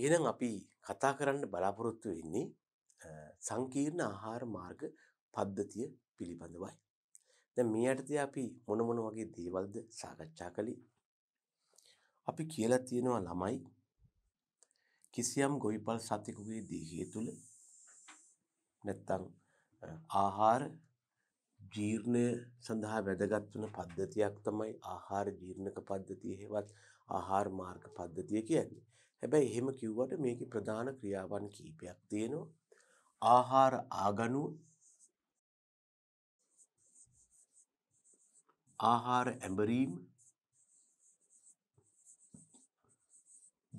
එහෙනම් අපි කතා කරන්න බලාපොරොත්තු වෙන්නේ සංකීර්ණ ආහාර මාර්ග පද්ධතිය පිළිබඳවයි. දැන් මේ යටතේ අපි මොන මොන වගේ දේවල්ද සාකච්ඡා කළේ? අපි කියලා තියෙනවා ළමයි කිසියම් ගොවිපල් සතෙකුගේ දේහය තුල නැත්තම් ආහාර ජීර්ණය සඳහා වැදගත් වෙන පද්ධතියක් තමයි ආහාර ජීර්ණක පද්ධතිය හේවත් ආහාර මාර්ග පද්ධතිය කියන්නේ. හැබැයි එහෙම කිව්වට මේකේ ප්‍රධාන ක්‍රියාවන් කීපයක් තියෙනවා. ආහාර ආගනුව ආහාර ඇඹරීම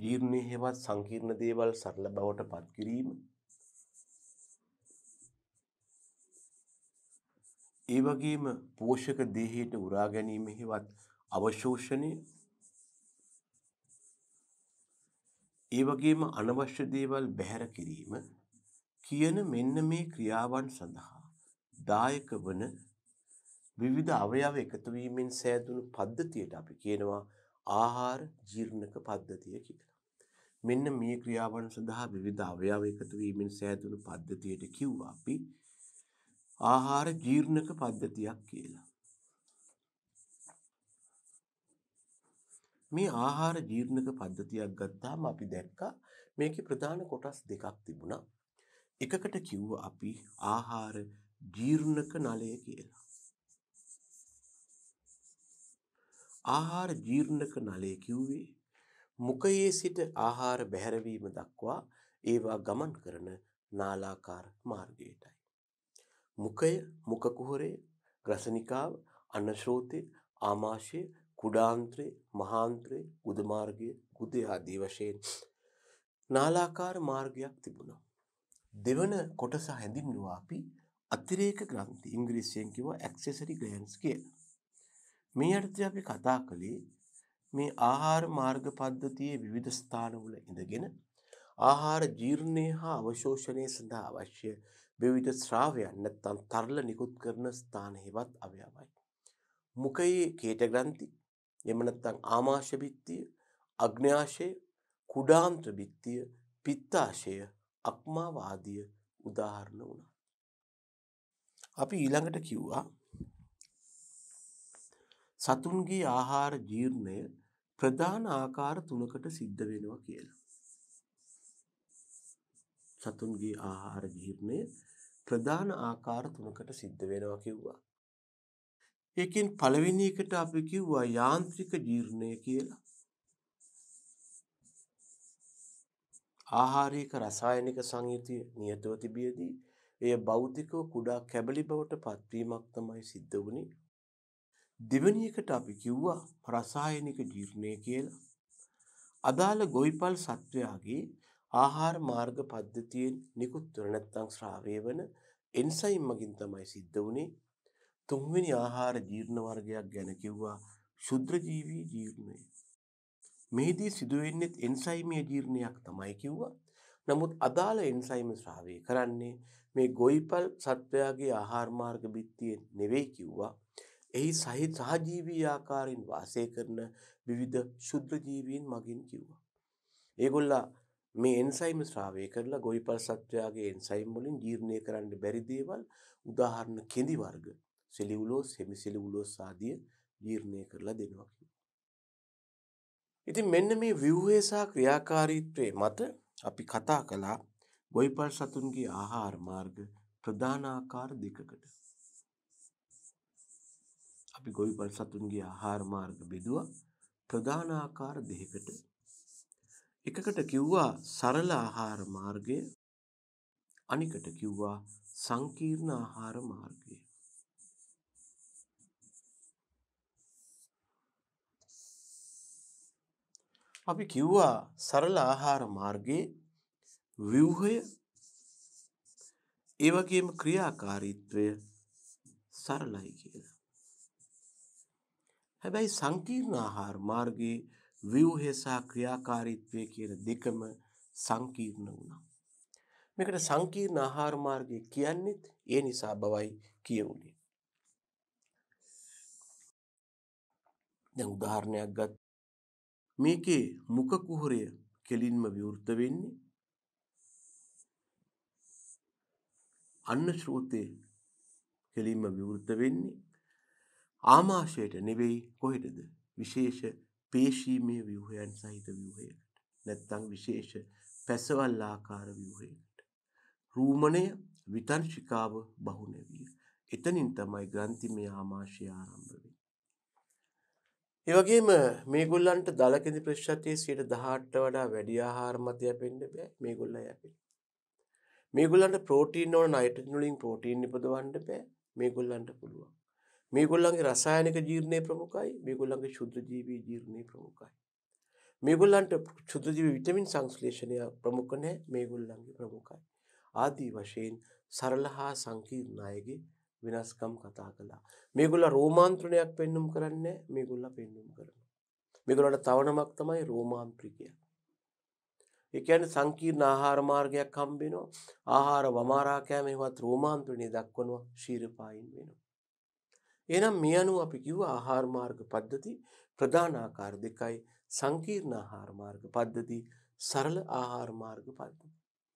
ජීර්ණය හෙවත් සංකීර්ණ දේවල් සරල බවට පත් කිරීම ඒ වගේම පෝෂක දේහයට උරා ගැනීම හෙවත් අවශෝෂණය ඒ වගේම අනවශ්‍ය දේවල් බැහැර කිරීම කියන මෙන්න මේ ක්‍රියාවන් සඳහා දායක වන විවිධ අවයව එකතු වීමෙන් සෑදුණු පද්ධතියට අපි කියනවා ආහාර ජීර්ණක පද්ධතිය කියලා. මෙන්න මේ ක්‍රියාවන් සඳහා විවිධ අවයව එකතු වීමෙන් සෑදුණු පද්ධතියට කිව්වා අපි ආහාර ජීර්ණක පද්ධතියක් කියලා. මේ ආහාර ජීර්ණක පද්ධතියක් ගත්තාම අපි දැක්කා මේකේ ප්‍රධාන කොටස් දෙකක් තිබුණා. එකකට කිව්ව අපි ආහාර ජීර්ණක නලය කියලා. ආහාර ජීර්ණක නලය කිව්වේ මුඛයේ සිට ආහාර බැහැරවීම දක්වා ඒවා ගමන් කරන නාලාකාර මාර්ගයටයි. මුඛය, මුඛ කුහරය, ග්‍රසනිකාව, අනශෝතය, ආමාශය කුඩාන්ත්‍රේ මහාන්ත්‍රේ උදමාර්ගය කුදේ ආදී වශයෙන් නාලාකාර මාර්ගයක් තිබුණා. දෙවන කොටස හැඳින්වුවා අපි අතිරේක ග්‍රන්ථි ඉංග්‍රීසියෙන් කිව්වා ඇක්සෙසරි ග්ලෑන්ස් කියලා. මේ යටතේ අපි කතා කළේ මේ ආහාර මාර්ග පද්ධතියේ විවිධ ස්ථානවල ඉඳගෙන ආහාර ජීර්ණය හා අවශෝෂණය සඳහා අවශ්‍ය විවිධ ශ්‍රාවයන් නැත්නම් තරල නිකුත් කරන ස්ථානෙහිවත් අවයවයි. මුඛයේ කේට ග්‍රන්ථි එහෙම නැත්නම් ආමාශ බිත්තිය, අග්න්‍යාශය, කුඩාන්ත බිත්තිය, පිත්තාශය, අක්මාව ආදී උදාහරණ වුණා. අපි ඊළඟට කිව්වා සතුන්ගේ ආහාර ජීර්ණය ප්‍රධාන ආකාර තුනකට සිද්ධ වෙනවා කියලා. සතුන්ගේ ආහාර ජීර්ණය ප්‍රධාන ආකාර තුනකට සිද්ධ වෙනවා කිව්වා. ඒකෙන් පළවෙනි එකට අපි කිව්වා යාන්ත්‍රික ජීර්ණය කියලා. ආහාරයක රසායනික සංයුතිය නියතව තිබියදී එය භෞතිකව කුඩා කැබලි බවට පත්වීමක් තමයි සිද්ධ වුණේ. දෙවැනි එකට අපි කිව්වා රසායනික ජීර්ණය කියලා. අදාළ ගොවිපල් සත්වයාගේ ආහාර මාර්ග පද්ධතියෙන් නිකුත් වන නැත්නම් ස්‍රාවය වන එන්සයිම් මගින් තමයි සිද්ධ වුණේ. තුන්වෙනි ආහාර ජීර්ණ වර්ගයක් ගැන කිව්වා ශුද්‍ර ජීවී ජීර්ණය. මෙහිදී සිදුවෙන්නේ එන්සයිමීය ජීර්ණයක් තමයි කිව්වා. නමුත් අදාළ එන්සයිම ශ්‍රාවය කරන්නේ මේ ගොයිපල් සත්වයාගේ ආහාර මාර්ග බිත්තියෙන් නෙවෙයි කිව්වා. එහි සහිත සහජීවී ආකාරයෙන් වාසය කරන විවිධ ශුද්‍ර ජීවීන් මගින් කිව්වා. ඒගොල්ලා මේ එන්සයිම් ශ්‍රාවය කරලා ගොයිපල් සත්වයාගේ එන්සයිම් වලින් ජීර්ණය කරන්න බැරි දේවල් උදාහරණ කෙඳි වර්ග සෙලියුලෝස් හෙමිසෙලියුලෝස් ආදිය ජීර්ණය කරලා දෙනවා කියනවා. ඉතින් මෙන්න මේ ව්‍යුහය සහ ක්‍රියාකාරීත්වය මත අපි කතා කළා ගොවිපල් සතුන්ගේ ආහාර මාර්ග ප්‍රධාන ආකාර දෙකකට. අපි ගොවිපල් සතුන්ගේ ආහාර මාර්ග බෙදුවා ප්‍රධාන ආකාර දෙකකට. එකකට කිව්වා සරල ආහාර මාර්ගය අනිකට කිව්වා සංකීර්ණ ආහාර මාර්ගය. අපි කිව්වා සරල ආහාර මාර්ගයේ ව්‍යුහය ඒ වගේම ක්‍රියාකාරීත්වය සරලයි කියලා. හැබැයි සංකීර්ණ ආහාර මාර්ගයේ ව්‍යුහය සහ ක්‍රියාකාරීත්වය කියන දෙකම සංකීර්ණ වුණා. මේකට සංකීර්ණ ආහාර මාර්ගය කියන්නේ ඒ නිසා බවයි කියුනේ. දැන් උදාහරණයක් ගත් මේකේ මුඛ කුහරය කෙලින්ම විවෘත වෙන්නේ අන්න ශ්‍රෝතේ කෙලින්ම විවෘත වෙන්නේ ආමාශයට නෙවෙයි කොහෙටද විශේෂ පේශීමය ව්‍යවහයන් සහිත ව්‍යවහයකට නැත්තං විශේෂ පැසවල් ආකාර ව්‍යවහයකට රූමණය විතර්ශිකාව බහුනැවිය එතනින් තමයි ග්‍රන්ථිමය ආමාශය ආරම්භ වෙන්නේ ඒ වගේම මේගොල්ලන්ට දලකෙඳි ප්‍රතිශතයේ 18ට වඩා වැඩි ආහාර මත යැපෙන්න බෑ මේගොල්ලෝ යැපෙන්නේ. මේගොල්ලන්ට ප්‍රෝටීන් ඕන නයිට්‍රජන් වලින් ප්‍රෝටීන් නිපදවන්න බෑ මේගොල්ලන්ට පුළුවන්. මේගොල්ලන්ගේ රසායනික ජීර්ණය ප්‍රමුඛයි මේගොල්ලන්ගේ ශුද්ධ ජීවී ජීර්ණය ප්‍රමුඛයි. මේගොල්ලන්ට ශුද්ධ ජීවී විටමින් සංශ්ලේෂණය ප්‍රමුඛ නැහැ මේගොල්ලන්ගේ ප්‍රමුඛයි. ආදී වශයෙන් සරල හා සංකීර්ණ අයගේ වෙනස්කම් කතා කළා. මේගොල්ල රෝමාන්ත්‍රණයක් පෙන්눔 කරන්නේ මේගොල්ල පෙන්눔 කරනවා. මේගොල්ලන්ට තව නමක් තමයි රෝමාන්ත්‍රිකය. ඒ කියන්නේ සංකීර්ණ ආහාර මාර්ගයක් හම්බ වෙනවා. ආහාර වමාරා කෑම ඒවත් රෝමාන්ත්‍රණය දක්වනවා ශීරපායින් වෙනවා. එහෙනම් මේ අනුව අපි කිව්ව ආහාර මාර්ග පද්ධති ප්‍රධාන ආකාර දෙකයි සංකීර්ණ ආහාර මාර්ග පද්ධති සරල ආහාර මාර්ග පද්ධති.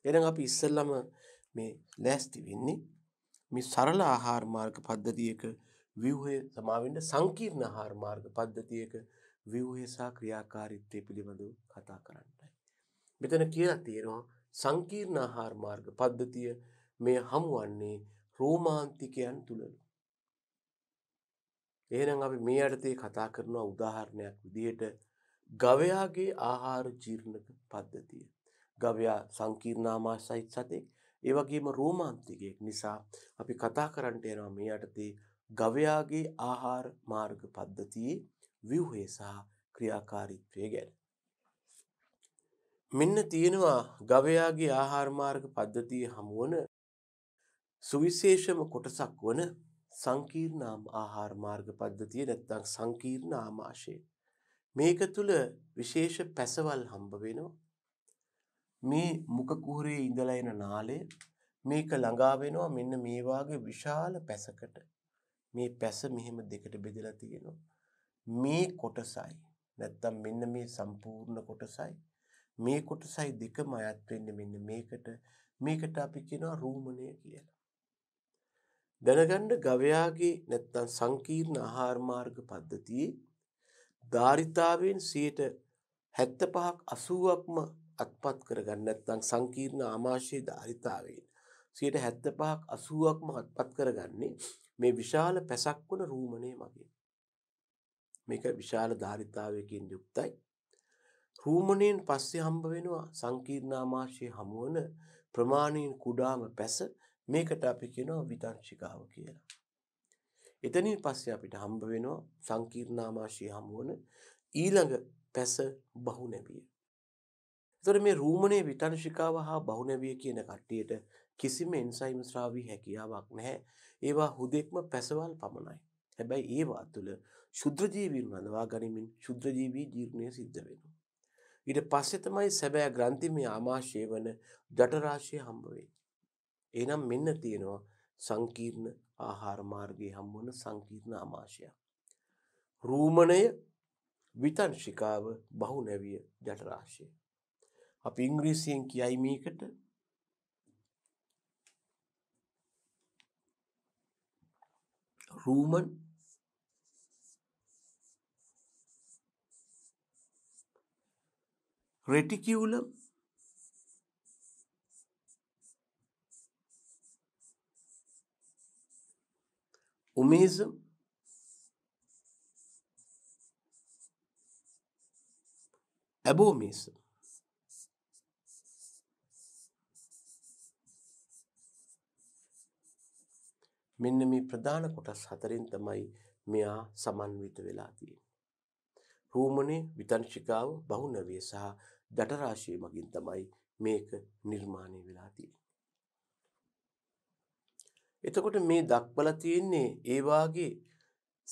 එහෙනම් අපි ඉස්සෙල්ලම මේ ලෑස්ති වෙන්නේ මේ සරල ආහාර මාර්ග පද්ධතියක ව්‍යුහය සමා වෙන්න සංකීර්ණ ආහාර මාර්ග පද්ධතියක ව්‍යුහය සහ ක්‍රියාකාරීත්වය පිළිබඳව කතා කරන්නයි. මෙතන කියලා තියෙනවා සංකීර්ණ ආහාර මාර්ග පද්ධතිය මේ හමුවන්නේ රෝමාන්තිකයන් තුලලු. එහෙනම් අපි මේ යටතේ කතා කරන උදාහරණයක් විදිහට ගවයාගේ ආහාර ජීර්ණක පද්ධතිය. ගවයා සංකීර්ණ ආමාශ සහිත සතෙක්. ඒ වගේම රෝමාන්තිකයෙක් නිසා අපි කතා කරන්නට යනවා මේ යටතේ ගවයාගේ ආහාර මාර්ග පද්ධතියේ ව්‍යුහය සහ ක්‍රියාකාරීත්වය ගැන. මෙන්න තියෙනවා ගවයාගේ ආහාර මාර්ග පද්ධතිය හමුවන සුවිශේෂම කොටසක් වන සංකීර්ණාම ආහාර මාර්ග පද්ධතිය නැත්නම් සංකීර්ණ ආමාශය. මේක තුල විශේෂ පැසවල් හම්බ වෙනවා. මේ මුඛ කුහරේ ඉඳලා එන නාලය මේක ළඟා වෙනවා මෙන්න මේ වාගේ විශාල පැසකට. මේ පැස මෙහෙම දෙකට බෙදලා තියෙනවා. මේ කොටසයි නැත්තම් මෙන්න මේ සම්පූර්ණ කොටසයි මේ කොටසයි දෙකම අයත් වෙන්නේ මෙන්න මේකට මේකට අපි කියනවා රූමණය කියලා. දැනගන්න ගවයාගේ නැත්තම් සංකීර්ණ ආහාර මාර්ග පද්ධතියේ ධාරිතාවෙන් 75ක් 80ක්ම අත්පත් කරගන්න නැත්නම් සංකීර්ණ ආමාශයේ ධාරිතාවයෙන් 75ක් 80ක්ම අත්පත් කරගන්නේ මේ විශාල පැසක් වන රූමණය මගින්. මේක විශාල ධාරිතාවයකින් යුක්තයි. රූමණයෙන් පස්සේ හම්බ වෙනවා සංකීර්ණ ආමාශයේ හමුවන ප්‍රමාණයෙන් කුඩාම පැස මේකට අපි කියනවා විතංශිකාව කියලා. එතනින් පස්සේ අපිට හම්බ වෙනවා සංකීර්ණාමාශය හමුවන ඊළඟ පැස බහු නැබිය. එතකොට මේ රූමණේ විතංශිකාව හා බහුනැවිය කියන කට්ටියට කිසිම එන්සයිම් ශ්‍රාවී හැකියාවක් නැහැ. ඒවා හුදෙක්ම පැසවල් පමණයි. හැබැයි ඒවා තුළ ශුද්‍ර ජීවීන් රඳවා ගනිමින් ශුද්‍ර ජීවී ජීර්ණය සිද්ධ වෙනවා. ඊට පස්සේ තමයි සැබෑ ග්‍රන්ථිමය ආමාශය වන ජඨරාශය හම්බ වෙන්නේ. එහෙනම් මෙන්න තියෙනවා සංකීර්ණ ආහාර මාර්ගයේ හම්බවන සංකීර්ණ ආමාශය. රූමණය විතංශිකාව බහුනැවිය ජඨරාශය. අපි ඉංග්‍රීසියෙන් කියයි මේකට රූමන් රෙටිකියුලම් උමේසම් ඇබෝමේසම් මෙන්න මේ ප්‍රධාන කොටස් හතරෙන් තමයි මෙයා සමන්විත වෙලා තියෙන්නේ. රෝමනේ විතංශිකාව බහුනවිය සහ ජටරාශිය මගින් තමයි මේක නිර්මාණය වෙලා තියෙන්නේ. එතකොට මේ දක්වලා තියෙන්නේ ඒ වාගේ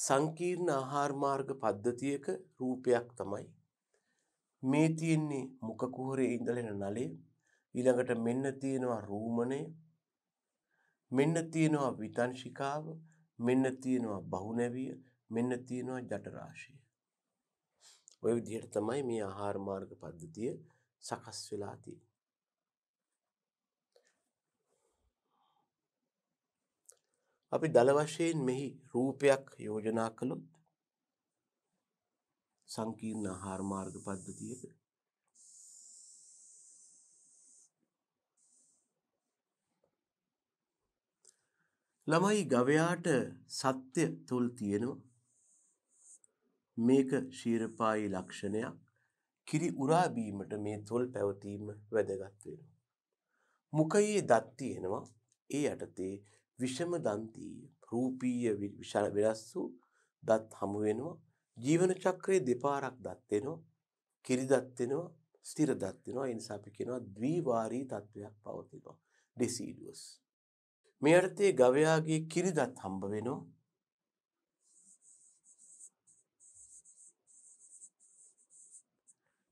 සංකීර්ණ ආහාර මාර්ග පද්ධතියක රූපයක් තමයි. මේ තියෙන්නේ මුඛ කුහරේ ඉඳලෙන නලය ඊළඟට මෙන්න තියෙනවා රූමනේ මෙන්න තියෙනවා විතංශිකාව මෙන්න තියෙනවා බහුනැවිය මෙන්න තියෙනවා ජටරාශිය ඔය විදිහට තමයි මේ ආහාර මාර්ග පද්ධතිය සකස් වෙලා තියෙන්නේ අපි දල වශයෙන් මෙහි රූපයක් යෝජනා කළොත් සංකීර්ණ ආහාර මාර්ග පද්ධතියක ළමයි ගවයාට සත්‍ය තුල් තියෙනවා. මේක ශීරපායි ලක්ෂණයක්. කිරි උරා බීමට මේ තොල් පැවතීම වැදගත් වෙනවා. මුඛයේ දත් තියෙනවා. ඒ යටතේ විෂම දන්තීය රූපීය විශාල වෙනස් වූ දත් හමු වෙනවා. ජීවන චක්‍රයේ දෙපාරක් දත් වෙනවා. කිරි දත් වෙනවා. ස්ථිර දත් වෙනවා. ඒ නිසා අපි කියනවා ද්විවාරී තත්වයක් පවතිනවා. deciduous මේ අර්ථයේ ගවයාගේ කිරිදත් හම්බ වෙනවා.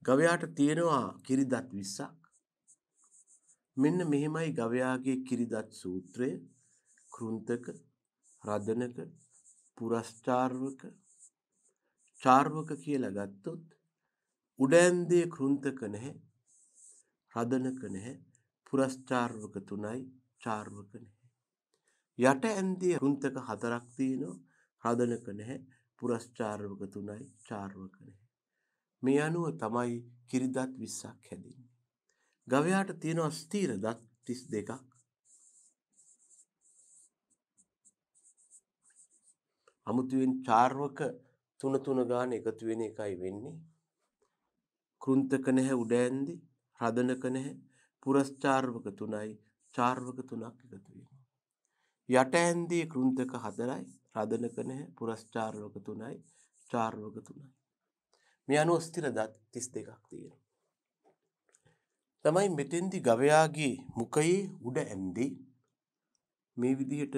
ගවයාට තියෙනවා කිරිදත් 20ක්. මෙන්න මෙහෙමයි ගවයාගේ කිරිදත් සූත්‍රය කෘන්තක රදනක පුරස්චාර්වක චාර්වක කියලා ගත්තොත් උඩැන්දේ කෘන්තක නැහැ රදනක නැහැ පුරස්චාර්වක තුනයි චාර්වක නැහැ යට ඇන්දියේ රුන්තක හතරක් තියෙනවා හදනක නැහැ පුරස්චාර්වක තුනයි චාර්වක නැහැ මේ අනුව තමයි කිරිදත් 20ක් හැදෙන්නේ ගවයාට තියෙනවා ස්ථීර දත් 32ක් අමුතුවෙන් චාර්වක තුන තුන ගාන එකතු වෙන එකයි වෙන්නේ කෘන්තක නැහැ උඩ ඇන්දි හදනක නැහැ පුරස්චාර්වක තුනයි චාර්වක තුනක් එකතු වෙන්නේ යට ඇන්දේ කෘන්තක හතරයි රදනක නැහැ පුරස්චාරෝග තුනයි චාරෝග තුනයි. මේ අනුව ස්ථිර දත් 32ක් තියෙනවා. තමයි මෙතෙන්දි ගවයාගේ මුඛයේ උඩ ඇන්දේ මේ විදිහට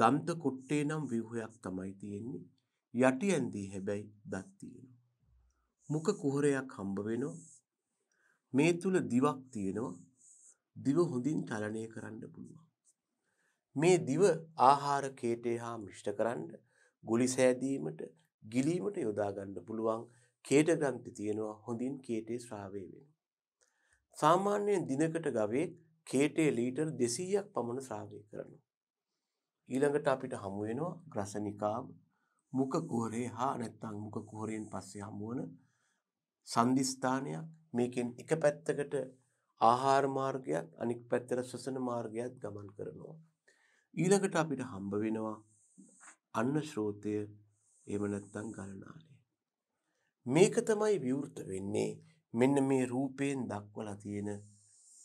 දන්ත කොට්ටේ නම් ව්‍යුහයක් තමයි තියෙන්නේ. යටි ඇන්දේ හැබැයි දත් තියෙනවා. මුඛ කුහරයක් හම්බ වෙනවා. මේ තුල දිවක් තියෙනවා. දිව හොඳින් චලනය කරන්න පුළුවන්. මේ දිව ආහාර කේටේ හා මිශ්ට කරන්න ගුලි සෑදීමට ගිලීමට යොදාගන්න පුළුවන් කේට ග්‍රන්ථි තියෙනවා හොඳින් කේටේ ශ්‍රාවය වෙන. සාමාන්‍යයෙන් දිනකට ගවේ කේටේ ලීටර් දෙසීයක් පමණ ශ්‍රාවය කරනවා. ඊළඟට අපිට හමුවෙනවා ග්‍රසනිකාව මුක කුහරේ හා නැත්තං මුක කුහරයෙන් පස්සේ හමුවන සන්ධිස්ථානයක් මේකෙන් එක පැත්තකට ආහාර මාර්ගයක් අනික් පැත්තට ශ්වසන මාර්ගයක් ගමන් කරනවා. ඊළඟට අපිට හම්බ වෙනවා අන්න ශ්‍රෝතය එහෙම නැත්නම් ගලනාලය. මේක තමයි විවෘත වෙන්නේ මෙන්න මේ රූපයෙන් දක්වලා තියෙන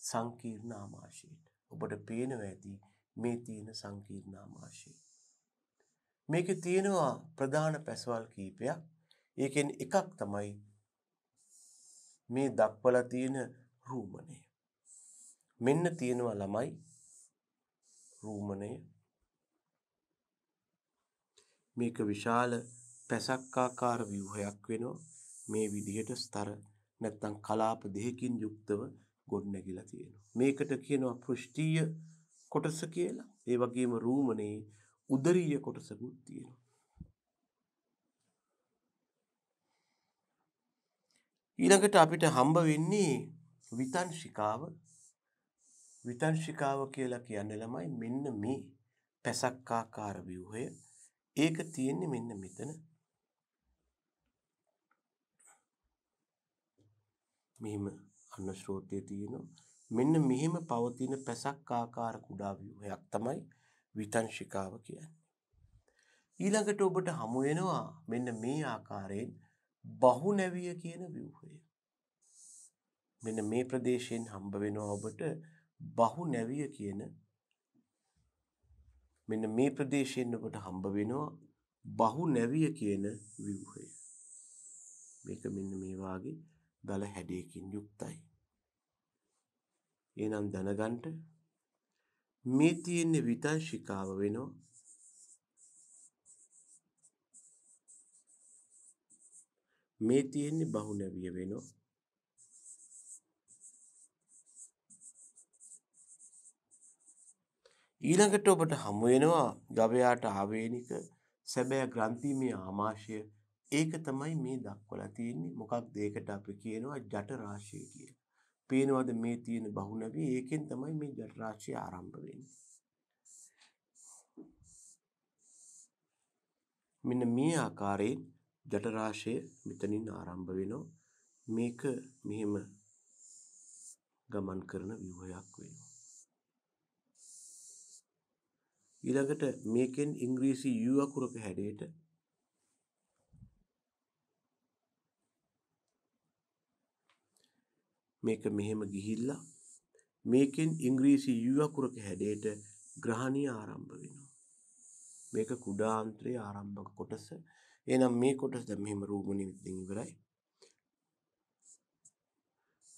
සංකීර්ණ ආමාශයට. ඔබට පේනවා ඇති මේ තියෙන සංකීර්ණ ආමාශය. මේකේ තියෙනවා ප්‍රධාන පැසවල් කීපයක්. ඒකෙන් එකක් තමයි මේ දක්වලා තියෙන රූමණය. මෙන්න තියෙනවා ළමයි රූමණය මේක විශාල පැසක්කාකාර ව්‍යුහයක් වෙනවා මේ විදිහට ස්තර නැත්තම් කලාප දෙකකින් යුක්තව ගොඩනැගිලා තියෙනවා මේකට කියනවා පෘෂ්ඨීය කොටස කියලා ඒ වගේම රූමණේ උදරීය කොටසකුත් තියෙනවා ඊළඟට අපිට හම්බ වෙන්නේ විතංශිකාව විතර්ශිකාව කියලා කියන්නේ ළමයි මෙන්න මේ පැසක්කාකාර ව්‍යුහය. ඒක තියෙන්නේ මෙන්න මෙතන. මෙහිම අන්න ස්රෝතයේ තියෙනවා. මෙන්න මෙහිම පවතින පැසක්කාකාර කුඩා ව්‍යුහයක් තමයි විතංශිකාව කියන්නේ. ඊළඟට ඔබට හමු වෙනවා මෙන්න මේ ආකාරයෙන් බහුනැවිය කියන ව්‍යුහය. මෙන්න මේ ප්‍රදේශයෙන් හම්බ වෙනවා ඔබට බහු නැවිය කියන මෙන්න මේ ප්‍රදේශයෙන් ඔබට හම්බ වෙනවා බහු නැවිය කියන ව්‍යුහය. මේක මෙන්න මේ වාගේ දල හැඩයකින් යුක්තයි. එහෙනම් දැනගන්න මේ තියෙන විතර්ශිකාව වෙනවා මේ තියෙන බහුනැවිය වෙනවා ඊළඟට ඔබට හමු වෙනවා ගවයාට ආවේනික සැබෑ ග්‍රන්ථිමය ආමාශය. ඒක තමයි මේ දක්වලා තියෙන්නේ. මොකක්ද ඒකට අපි කියනවා ජට රාශිය කියලා. පේනවද මේ තියෙන බහුනවි ඒකෙන් තමයි මේ ජට රාශිය ආරම්භ වෙන්නේ. මෙන්න මේ ආකාරයෙන් ජට රාශිය මෙතනින් ආරම්භ වෙනවා. මේක මෙහෙම ගමන් කරන ව්‍යුහයක් වෙනවා. ඊළඟට මේකෙන් ඉංග්‍රීසි U අකුරක හැඩයට මේක මෙහෙම ගිහිල්ලා මේකෙන් ඉංග්‍රීසි U අකුරක හැඩයට ග්‍රහණය ආරම්භ වෙනවා. මේක කුඩා අන්තරයේ ආරම්භක කොටස. එහෙනම් මේ කොටස දැන් මෙහෙම රූප නිමිත්තෙන් ඉවරයි.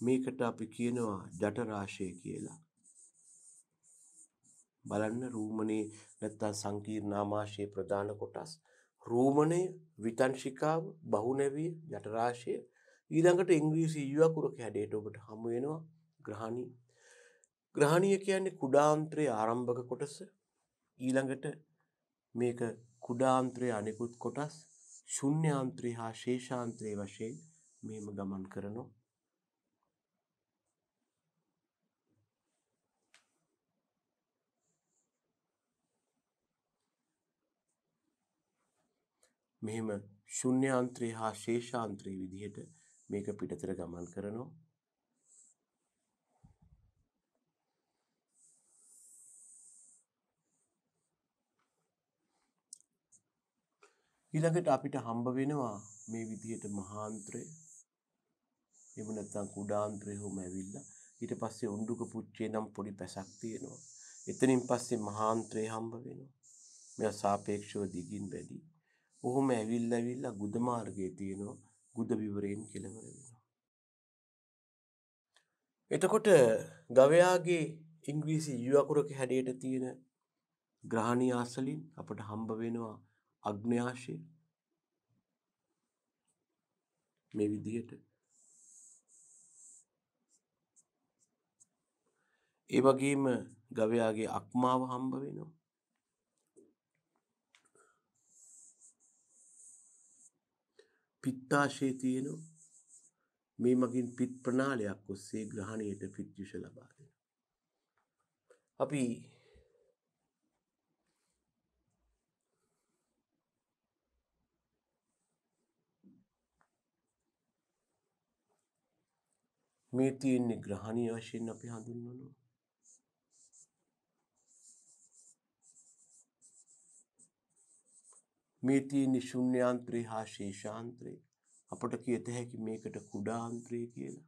මේකට අපි කියනවා ජට රාශිය කියලා. බලන්න රූමනේ නැත්තම් සංකීර්ණ ආමාශයේ ප්‍රධාන කොටස් රූමණය විතංශිකාව බහුනැවිය ජටරාශය ඊළඟට ඉංග්‍රීසි යුවකුරක හැඩයට ඔබට හමු වෙනවා ග්‍රහණී ග්‍රහණීය කියන්නේ කුඩාන්ත්‍රයේ ආරම්භක කොටස ඊළඟට මේක කුඩාන්ත්‍රයේ අනෙකුත් කොටස් ශුන්‍යාන්ත්‍රය හා ශේෂාන්ත්‍රයේ වශයෙන් මෙහෙම ගමන් කරනවා මෙහෙම ශුන්‍යාන්ත්‍රය හා ශේෂාන්ත්‍රය විදිහට මේක පිටතර ගමන් කරනවා. ඊළඟට අපිට හම්බ වෙනවා මේ විදිහට මහාන්ත්‍රය එහෙම නැත්නම් කුඩාන්ත්‍රය හොම ඇවිල්ලා ඊට පස්සේ උණ්ඩුක පුච්චේ නම් පොඩි පැසක් තියෙනවා එතනින් පස්සේ මහාන්ත්‍රය හම්බ වෙනවා මෙයා සාපේක්ෂව දිගින් වැඩි ඔහොම ඇවිල්ලා ඇවිල්ලා ගුද මාර්ගයේ තියෙනවා ගුද විවරයෙන් කෙලවර වෙනවා. එතකොට ගවයාගේ ඉංග්‍රීසි යු අකුරක හැඩයට තියෙන ග්‍රහණීය අසලින් අපට හම්බ වෙනවා අග්න්‍යාශය. මේ විදිහට ඒ වගේම ගවයාගේ අක්මාව හම්බ වෙනවා. පිත්තාශය තියෙන මේ මගින් පිත් ප්‍රනාලයක් ඔස්සේ ග්‍රහණයට පිත්යුෂ ලබා දෙන. අපි මේ තියෙන්නේ ග්‍රහණීය වශයෙන් අපි හඳුන්වනවා. මේ තියෙන ශුන්‍යාන්ත්‍රේ හා ශේෂාන්ත්‍රේ අපට කියත හැකි මේකට කුඩාන්ත්‍රය කියලා.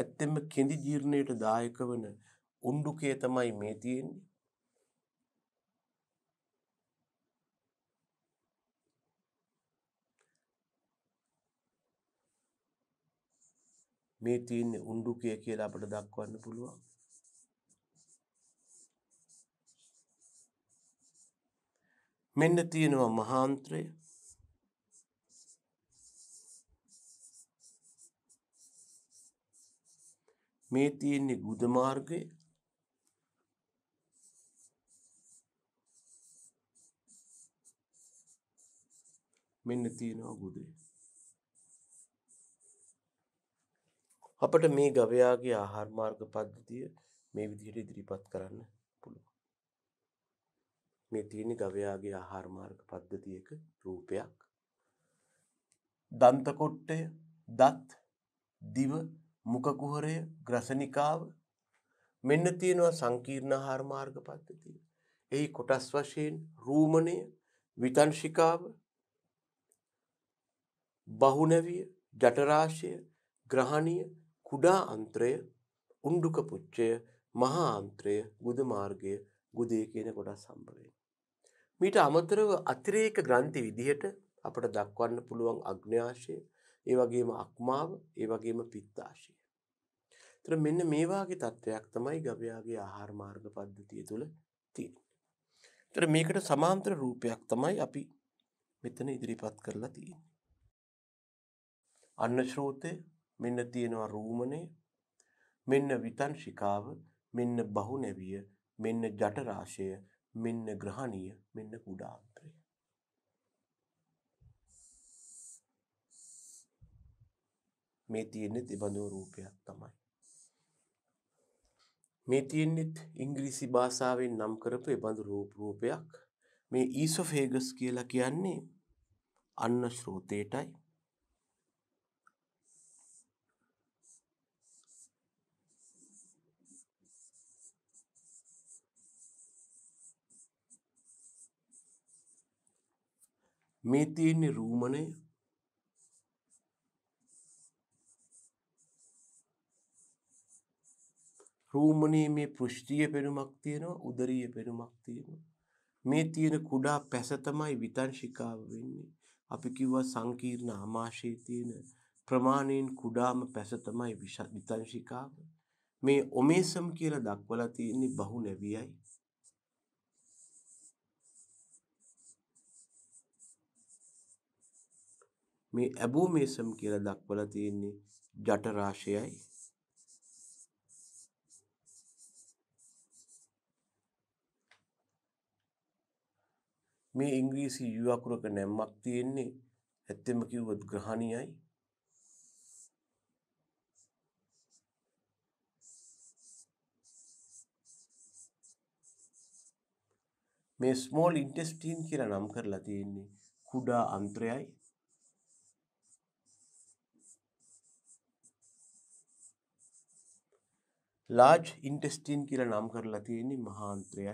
ඇත්තෙම කෙඳි ජීර්ණයට දායක වන උණ්ඩුකය තමයි මේ තියෙන්නේ. මේ තියෙන්නේ උණ්ඩුකය කියලා අපිට දක්වන්න පුළුවන්. මෙන්න තියෙනවා මහාන්ත්‍රය මේ තියෙන්නේ ගුද මාර්ගය මෙන්න තියෙනවා ගුදේ අපට මේ ගවයාගේ ආහාර මාර්ග පද්ධතිය මේ විදිහට ඉදිරිපත් කරන්න මේ තියෙන්නේ ගවයාගේ ආහාර මාර්ග පද්ධතියක රූපයක්. දන්ත කොට්ටය, දත්, දිව, මුඛ කුහරය, ග්‍රසනිකාව මෙන්න තියෙනවා සංකීර්ණ ආහාර මාර්ග පද්ධතිය. එහි කොටස් වශයෙන් රූමණය, විතංශිකාව, බහුණවිය, ජටරාශය, ග්‍රහණීය, කුඩා අන්ත්‍රය, උණ්ඩුක පුච්චය, මහා අන්ත්‍රය, ගුද මාර්ගය ගුදේ කියන කොටස් හම්බ වෙනවා. මීට අමතරව අතිරේක ග්‍රන්ථි විදිහට අපට දක්වන්න පුළුවන් අග්න්‍යාශය, ඒ වගේම අක්මාව, ඒ වගේම පිත්තාශය. ඒතර මෙන්න මේ වාගේ තත්වයක් තමයි ගවයාගේ ආහාර මාර්ග පද්ධතිය තුළ තියෙන්නේ. ඒතර මේකට සමාන්තර රූපයක් තමයි අපි මෙතන ඉදිරිපත් කරලා තියෙන්නේ. අන්න ශ්‍රෝතේ මෙන්න තියෙනවා රූමණය මෙන්න විතංශිකාව මෙන්න බහුනැවිය මෙන්න ජටරාශය මෙන්න ග්‍රහණීය මෙන්න කුඩාන්ත්‍රය. මේ තියෙන්නේ තිබඳු රූපයක් තමයි. මේ තියෙන්නේත් ඉංග්‍රීසි භාෂාවෙන් නම් කරපු එබඳු රූප රූපයක්. මේ ඊසොෆේගස් කියලා කියන්නේ අන්න ශ්‍රෝතේටයි මේ තියෙන්නේ රූමනය රූමණයේ මේ පෘෂ්ටිය පෙනුමක් තියෙනවා උදරීය පෙනුමක් තියෙනවා මේ තියෙන කුඩා පැස තමයි විතංශිකාව වෙන්නේ අපි කිව්වා සංකීර්ණ ආමාශයේ තියෙන ප්‍රමාණයෙන් කුඩාම පැස තමයි විතංශිකාව මේ ඔමේසම් කියලා දක්වලා තියෙන්නේ බහු නැවියයි මේ ඇබෝමේසම් කියලා දක්වලා තියෙන්නේ ජට රාශියයි. මේ ඉංග්‍රීසි යු අකුරක නැම්මක් තියෙන්නේ ඇත්තම කිව්වොත් ග්‍රහණියයි. මේ ස්මෝල් ඉන්ටෙස්ටීන් කියලා නම් කරලා තියෙන්නේ කුඩා අන්ත්‍රයයි ලාජ් ඉන්ටෙස්ටින් කියලා නම් කරලා තියෙන්නේ මහාන්ත්‍රයයි.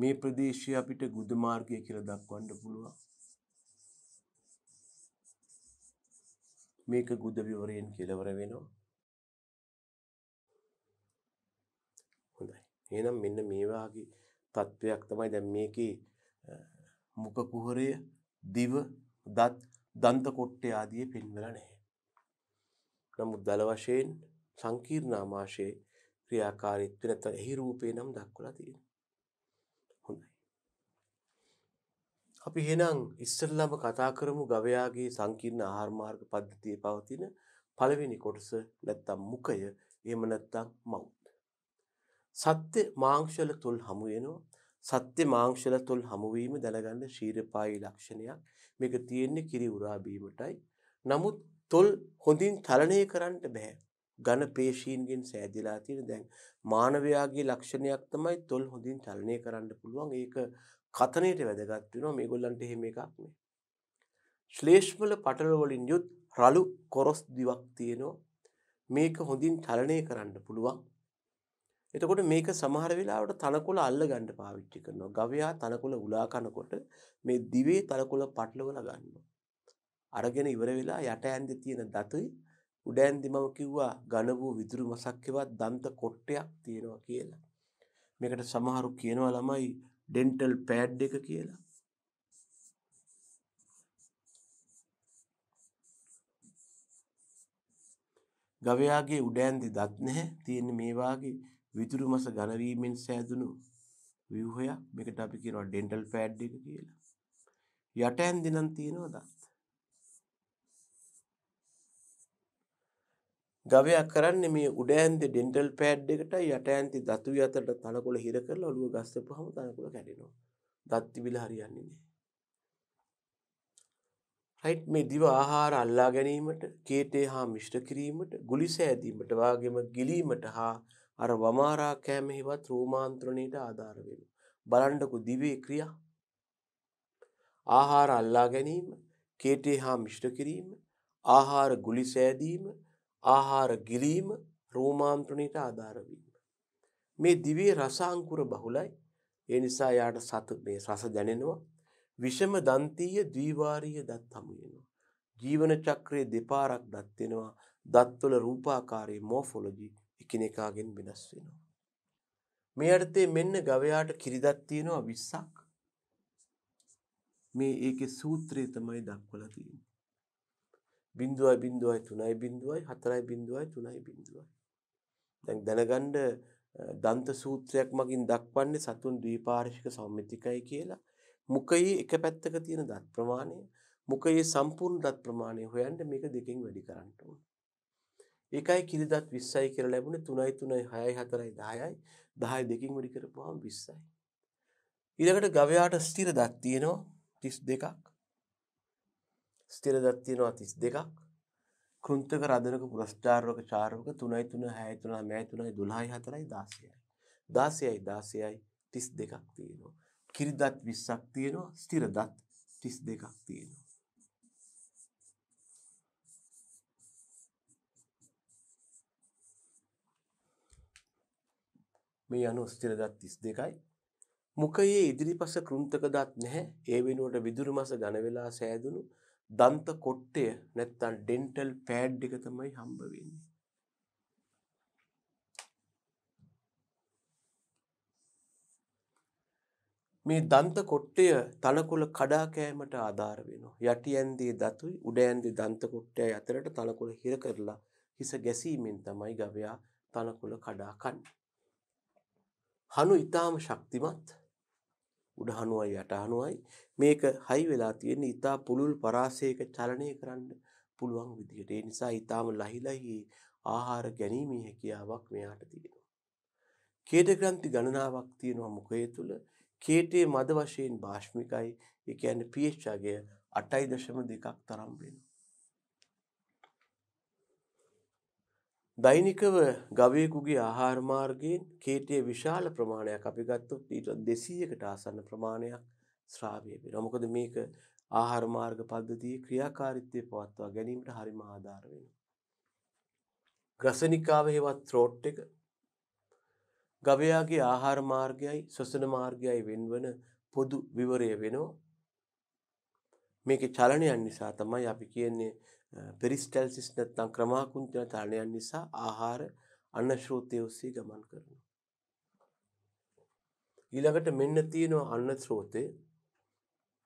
මේ ප්‍රදේශය අපිට ගුද මාර්ගය කියලා දක්වන්න පුළුවන්. මේක ගුද විවරයෙන් කෙලවර වෙනවා. හොඳයි. එහෙනම් මෙන්න මේ වාගේ තත්වයක් තමයි දැන් මේකේ මුඛ කුහරය දිව දත් දන්ත කොට්ටේ ආදිය පෙන්වලා නැහැ. නමුත් දල වශයෙන් සංකීර්ණ ආමාශයේ ක්‍රියාකාරීත්වය නැත්නම් එහි රූපේ නම් දක්වලා තියෙනවා. හොඳයි. අපි එහෙනම් ඉස්සෙල්ලාම කතා කරමු ගවයාගේ සංකීර්ණ ආහාර මාර්ග පද්ධතියේ පවතින පළවෙනි කොටස නැත්නම් මුඛය එහෙම නැත්නම් මවුත්. සත්‍ය මාංශල තුල් හමු වෙනවා. සත්‍ය මාංශල තොල් හමුවීම දැනගන්න ශීරපායි ලක්ෂණයක්. මේක තියෙන්නේ කිරි උරා බීමටයි. නමුත් තොල් හොඳින් චලනය කරන්න බෑ. ඝන පේශීන්ගෙන් සෑදිලා තියෙන දැන් මානවයාගේ ලක්ෂණයක් තමයි තොල් හොඳින් චලනය කරන්න පුළුවන්. ඒක කතනයට වැදගත් වෙනවා. මේගොල්ලන්ට එහෙම එකක් නෑ. ශ්ලේෂ්මල පටල වලින් යුත් රළු කොරස් දිවක් තියෙනවා. මේක හොඳින් චලනය කරන්න පුළුවන්. එතකොට මේක සමහර වෙලාවට තනකොළ අල්ලගන්න පාවිච්චි කරනවා. ගවයා තනකොළ උලා කනකොට මේ දිවේ තනකොළ පටලවලා ගන්නවා. අරගෙන ඉවර වෙලා යට ඇඳේ තියෙන දතුයි උඩ ඇඳිමම කිව්වා ඝන වූ විදුරු මසක්කේවත් දන්ත කොට්ටයක් තියෙනවා කියලා. මේකට සමහරු කියනවා ළමයි ඩෙන්ටල් පෑඩ් එක කියලා. ගවයාගේ උඩ ඇඳි දත් නැහැ. තියෙන්නේ මේ වාගේ විදුරු මස ඝනවීමෙන් සෑදුණු ව්‍යුහයක්. මේකට අපි කියනවා ඩෙන්ටල් පෑඩ් එක කියලා. යට ඇන්දෙනම් තියෙනවා දත්. ගවයා කරන්නේ මේ උඩ ඇන්දේ ඩෙන්ටල් පෑඩ් එකට යට ඇන්ති දතු අතරට තනකොළ හිර කරලා ඔළුව ගස්සපුවාම තනකොළ කැඩෙනවා. දත් තිබිලා හරියන්නේ නැහැ. රයිට් මේ දිව ආහාර අල්ලා ගැනීමට, කේතේ හා මිශ්‍ර කිරීමට, ගුලිස ඇදීමට වාගේම ගිලීමට හා අර වමාරා කෑමෙහිවත් රෝමාන්ත්‍රණයට ආධාර වෙනවා. බලන්නකෝ දිවේ ක්‍රියා. ආහාර අල්ලා ගැනීම, කේටේ හා මිශ්‍ර කිරීම, ආහාර ගුලි සෑදීම, ආහාර ගිලීම රෝමාන්ත්‍රණයට ආධාර මේ දිවේ රසාංකුර බහුලයි. ඒ නිසා යාට සත මේ රස දැනෙනවා. විෂම දන්තීය ද්විවාරීය දත් හමු වෙනවා. ජීවන චක්‍රයේ දෙපාරක් දත් වෙනවා. දත්වල රූපාකාරී මෝෆොලොජි එකිනෙකාගෙන් වෙනස් වෙනවා. මේ අර්ථයේ මෙන්න ගවයාට කිරිදත් තියෙනවා 20ක්. මේ ඒකේ සූත්‍රය තමයි දක්වලා තියෙන්නේ. 0.0 3.0 4.0 3.0 දැන් දැනගන්න දන්ත සූත්‍රයක් මගින් දක්වන්නේ සතුන් ද්විපාර්ශික සම්මිතිකයි කියලා. මුඛයේ එක පැත්තක තියෙන දත් ප්‍රමාණය මුඛයේ සම්පූර්ණ දත් ප්‍රමාණය හොයන්න මේක දෙකෙන් වැඩි කරන්න ඕන. ඒකයි කිරිදත් 20යි කියලා ලැබුණේ 3යි 3යි 6යි 4යි 10යි 10 දෙකින් වැඩි කරපුවාම 20යි. ඊළඟට ගවයාට ස්ථිර දත් තියෙනවා 32ක්. ස්ථිර දත් තියෙනවා 32ක්. කෘන්තක රදනක පුරස්ථාරවක චාරවක 3යි 3යි 6යි 3යි 6යි 12යි 4යි 16යි. 16යි 16යි 32ක් තියෙනවා. කිරිදත් 20ක් තියෙනවා ස්ථිර දත් 32ක් තියෙනවා. මේ අනුව ස්ථිර දත් 32යි. මුඛයේ ඉදිරිපස කෘන්තක දත් නැහැ. ඒ වෙනුවට විදුරු මස ඝන වෙලා සෑදුණු දන්ත කොට්ටය නැත්තම් ඩෙන්ටල් පෑඩ් එක තමයි හම්බ වෙන්නේ. මේ දන්ත කොට්ටය තලකොළ කඩා කෑමට ආධාර වෙනවා. යටි ඇන්දේ දතුයි උඩ ඇන්දේ දන්ත කොට්ටය අතරට තලකොළ හිර කරලා හිස ගැසීමෙන් තමයි ගවයා තලකොළ කඩා කන්නේ. හනු ඊටාම ශක්තිමත් උඩ හනුවයි යට හනුවයි මේක හයි වෙලා තියෙන ඊටා පුළුල් පරාසයක චලනය කරන්න පුළුවන් විදිහට ඒ නිසා ඊටාම ලහිලහි ආහාර ගැනීමේ හැකියාවක් මෙයාට තියෙනවා කේට ග්‍රන්ථි ගණනාවක් තියෙනවා මුඛය තුල කේටේ මද වශයෙන් භාෂ්මිකයි ඒ කියන්නේ pH අගය 8.2ක් තරම් වෙනවා දෛනිකව ගවයෙකුගේ ආහාර මාර්ගයෙන් කීටයේ විශාල ප්‍රමාණයක් අපි ගත්තොත් ඊට 200කට ආසන්න ප්‍රමාණයක් ස්රාවය වෙනවා. මොකද මේක ආහාර මාර්ග පද්ධතියේ ක්‍රියාකාරීත්වය පවත්වා ගැනීමට හරිම ආධාර වෙනවා. ග්‍රසනිකාව හේවත් ත්‍රෝට් එක ගවයාගේ ආහාර මාර්ගයයි ශ්වසන මාර්ගයයි වෙන්වන පොදු විවරය වෙනවා. මේකේ චලනයන් නිසා තමයි අපි කියන්නේ පෙරිස්ටැල්සිස් නැත්නම් ක්‍රමාකුන්තින චලනයන් නිසා ආහාර අන්න ශ්‍රෝතය ඔස්සේ ගමන් කරනවා. ඊළඟට මෙන්න තියෙනවා අන්න ශ්‍රෝතය.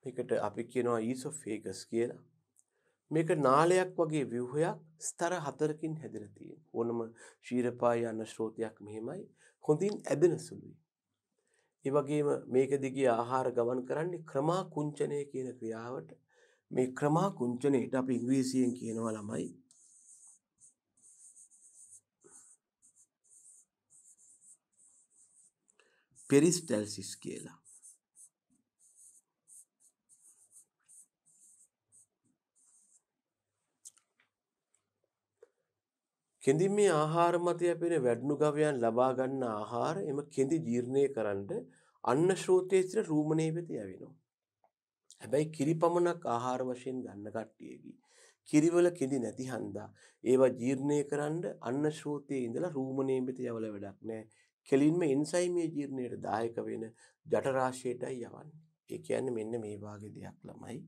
මේකට අපි කියනවා ඊසොෆේගස් කියලා. මේක නාලයක් වගේ ව්‍යුහයක් ස්තර හතරකින් හැදිලා තියෙනවා. ඕනම ශීරපාය යන ශ්‍රෝතයක් මෙහෙමයි. හොඳින් ඇදෙන සුළුයි. ඒ වගේම මේක දිගේ ආහාර ගමන් කරන්නේ ක්‍රමා කුංචනය කියන ක්‍රියාවට මේ ක්‍රමා කුංචනයේට අපි ඉංග්‍රීසියෙන් කියනවා ළමයි පෙරිස්ටල්සිස් කියලා. කෙඳින්මේ ආහාර මත යැපෙන වැඩුණු ගවයන් ලබා ගන්න ආහාර එම කෙඳි ජීර්ණය කරන්න අන්න ශ්‍රෝතයේ සිට රූමණේ වෙත යවෙනවා. හැබැයි කිරි පමණක් ආහාර වශයෙන් ගන්න කට්ටියගේ කිරිවල කිඳි නැති හන්දා ඒවා ජීර්ණය කරන්න අන්න ශෝතයේ ඉඳලා රූමනේම්බිත යවල වැඩක් නැහැ. කෙලින්ම එන්සයිමේ ජීර්ණයට දායක වෙන ජඨරාශයටයි යවන්නේ. ඒ කියන්නේ මෙන්න මේ වාගේ දෙයක් ළමයි.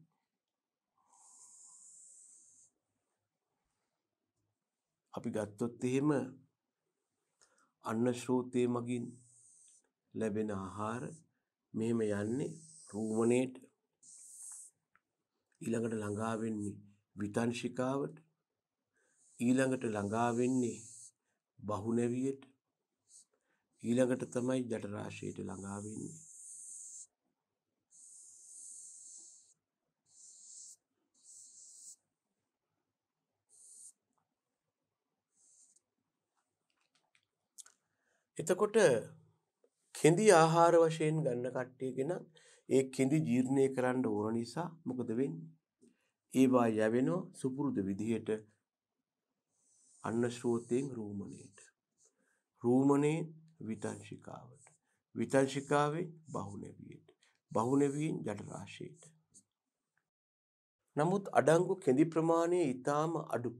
අපි ගත්තොත් එහෙම අන්න ශෝතයේ මගින් ලැබෙන ආහාර මෙහෙම යන්නේ රූමනේට ඊළඟට ළඟා වෙන්නේ විතංශිකාවට ඊළඟට ළඟා වෙන්නේ බහුනැවියට ඊළඟට තමයි ජටරාශයට ළඟා වෙන්නේ එතකොට කෙඳි ආහාර වශයෙන් ගන්න කට්ටියගෙන ඒ කෙඳි ජීර්ණය කරන්න ඕන නිසා මොකද වෙන්නේ? ඒවා යැවෙනෝ සුපුරුදු විදිහට අන්න ශ්‍රෝතයෙන් රූමණයට. රූමණේ විතංශිකාවට. විතංශිකාවේ බහුනැවියට. බහුනැවියෙන් ජඨරාශයට. නමුත් අඩංගු කෙඳි ප්‍රමාණය ඊටාම අඩු.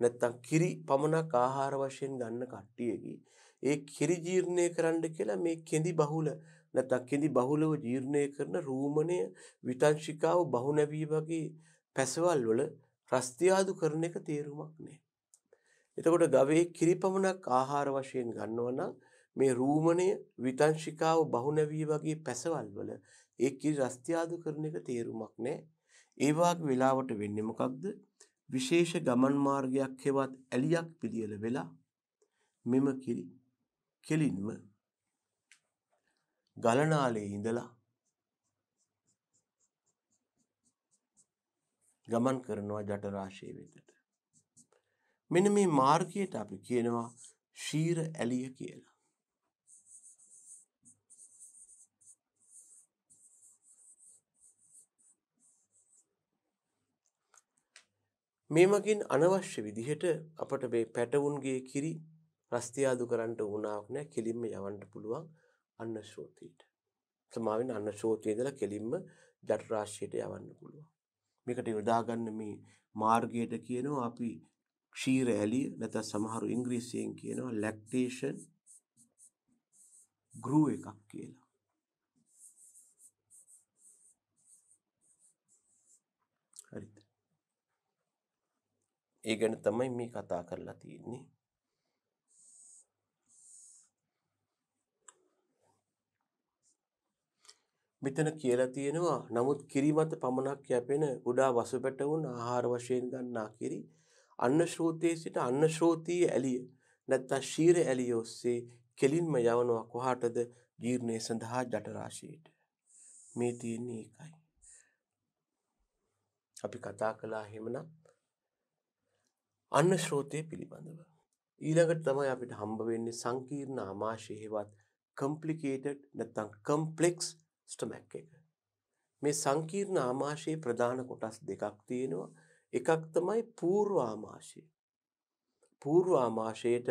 නැත්තම් කිරි පමණක් ආහාර වශයෙන් ගන්න කට්ටියගේ ඒ කිරි ජීර්ණය කරන්න කියලා මේ කෙඳි බහුල නැත්නම් කෙඳි බහුලව ජීර්ණය කරන රූමණය විතංශිකාව බහුනැවී වගේ පැසවල් වල රස්තියාදු කරන එක තේරුමක් නෑ. එතකොට ගවයේ කිරිපමණක් ආහාර වශයෙන් ගන්නවා නම් මේ රූමණය විතංශිකාව බහුනැවී වගේ පැසවල් වල ඒ කිරි රස්තියාදු කරන එක තේරුමක් නෑ. ඒ වගේ වෙලාවට වෙන්නේ මොකක්ද? විශේෂ ගමන් මාර්ගයක් හෙවත් ඇලියක් පිළියෙල වෙලා මෙම කිරි කෙලින්ම ගලනාලේ ඉඳලා ගමන් කරනවා ජට රාශිය වෙතට. මෙන්න මේ මාර්ගයට අපි කියනවා ශීර ඇලිය කියලා. මේ මගින් අනවශ්‍ය විදිහට අපට මේ පැටවුන්ගේ කිරි රස්තිය අඩු කරන්න ඕනාවක් නැහැ. කෙලින්ම යවන්න පුළුවන් අන්න ශෝතීට. සමාවෙන්න අන්න ශෝතී ඉඳලා කෙලින්ම ජට රාශියට යවන්න පුළුවන්. මේකට යොදා ගන්න මේ මාර්ගයට කියනවා අපි ක්ෂීර ඇලිය නැත්නම් සමහරු ඉංග්‍රීසියෙන් කියනවා ලැක්ටේෂන් ගෲ එකක් කියලා. හරිද? ඒ ගැන තමයි මේ කතා කරලා තියෙන්නේ. මෙතන කියලා තියෙනවා නමුත් කිරිමත පමණක් යැපෙන උඩා වසුබට වුණ ආහාර වශයෙන් ගන්නා කිරි අන්න ශ්‍රෝතයේ සිට අන්න ශ්‍රෝතී ඇලිය නැත්නම් ශීර ඇලිය ඔස්සේ කෙලින්ම යවනවා කොහාටද ජීර්ණය සඳහා ජඨරාශයට මේ තියෙන්නේ ඒකයි අපි කතා කළා එහෙමනම් අන්න ශ්‍රෝතයේ පිළිබඳව ඊළඟට තමයි අපිට හම්බ වෙන්නේ සංකීර්ණ ආමාශය හෙවත් complicated නැත්නම් complex ස්ටොමැක් එක. මේ සංකීර්ණ ආමාශයේ ප්‍රධාන කොටස් දෙකක් තියෙනවා. එකක් තමයි පූර්ව ආමාශය. පූර්ව ආමාශයට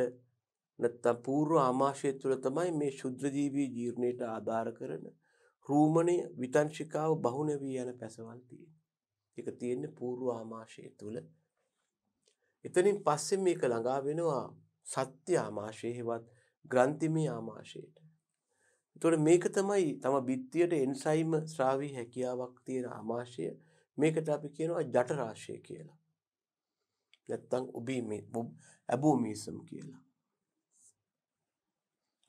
නැත්තම් පූර්ව ආමාශය තුළ තමයි මේ ශුද්‍රජීවී ජීර්ණයට ආධාර කරන රූමණය විතංශිකාව බහුණ වී යන පැසවල් තියෙන. එක තියෙන්නේ පූර්ව ආමාශය තුළ. එතනින් පස්සේ මේක ළඟා වෙනවා සත්‍ය ආමාශය හෙවත් ග්‍රන්ථිමය ආමාශයට. එතකොට මේක තමයි තම බිත්තියට එන්සයිම් ස්රාවී හැකියාවක් තියෙන ආමාශය. මේකට අපි කියනවා ජඨරාශය කියලා. නැත්තම් ඔබීමේ ඇබෝමිසම් කියලා.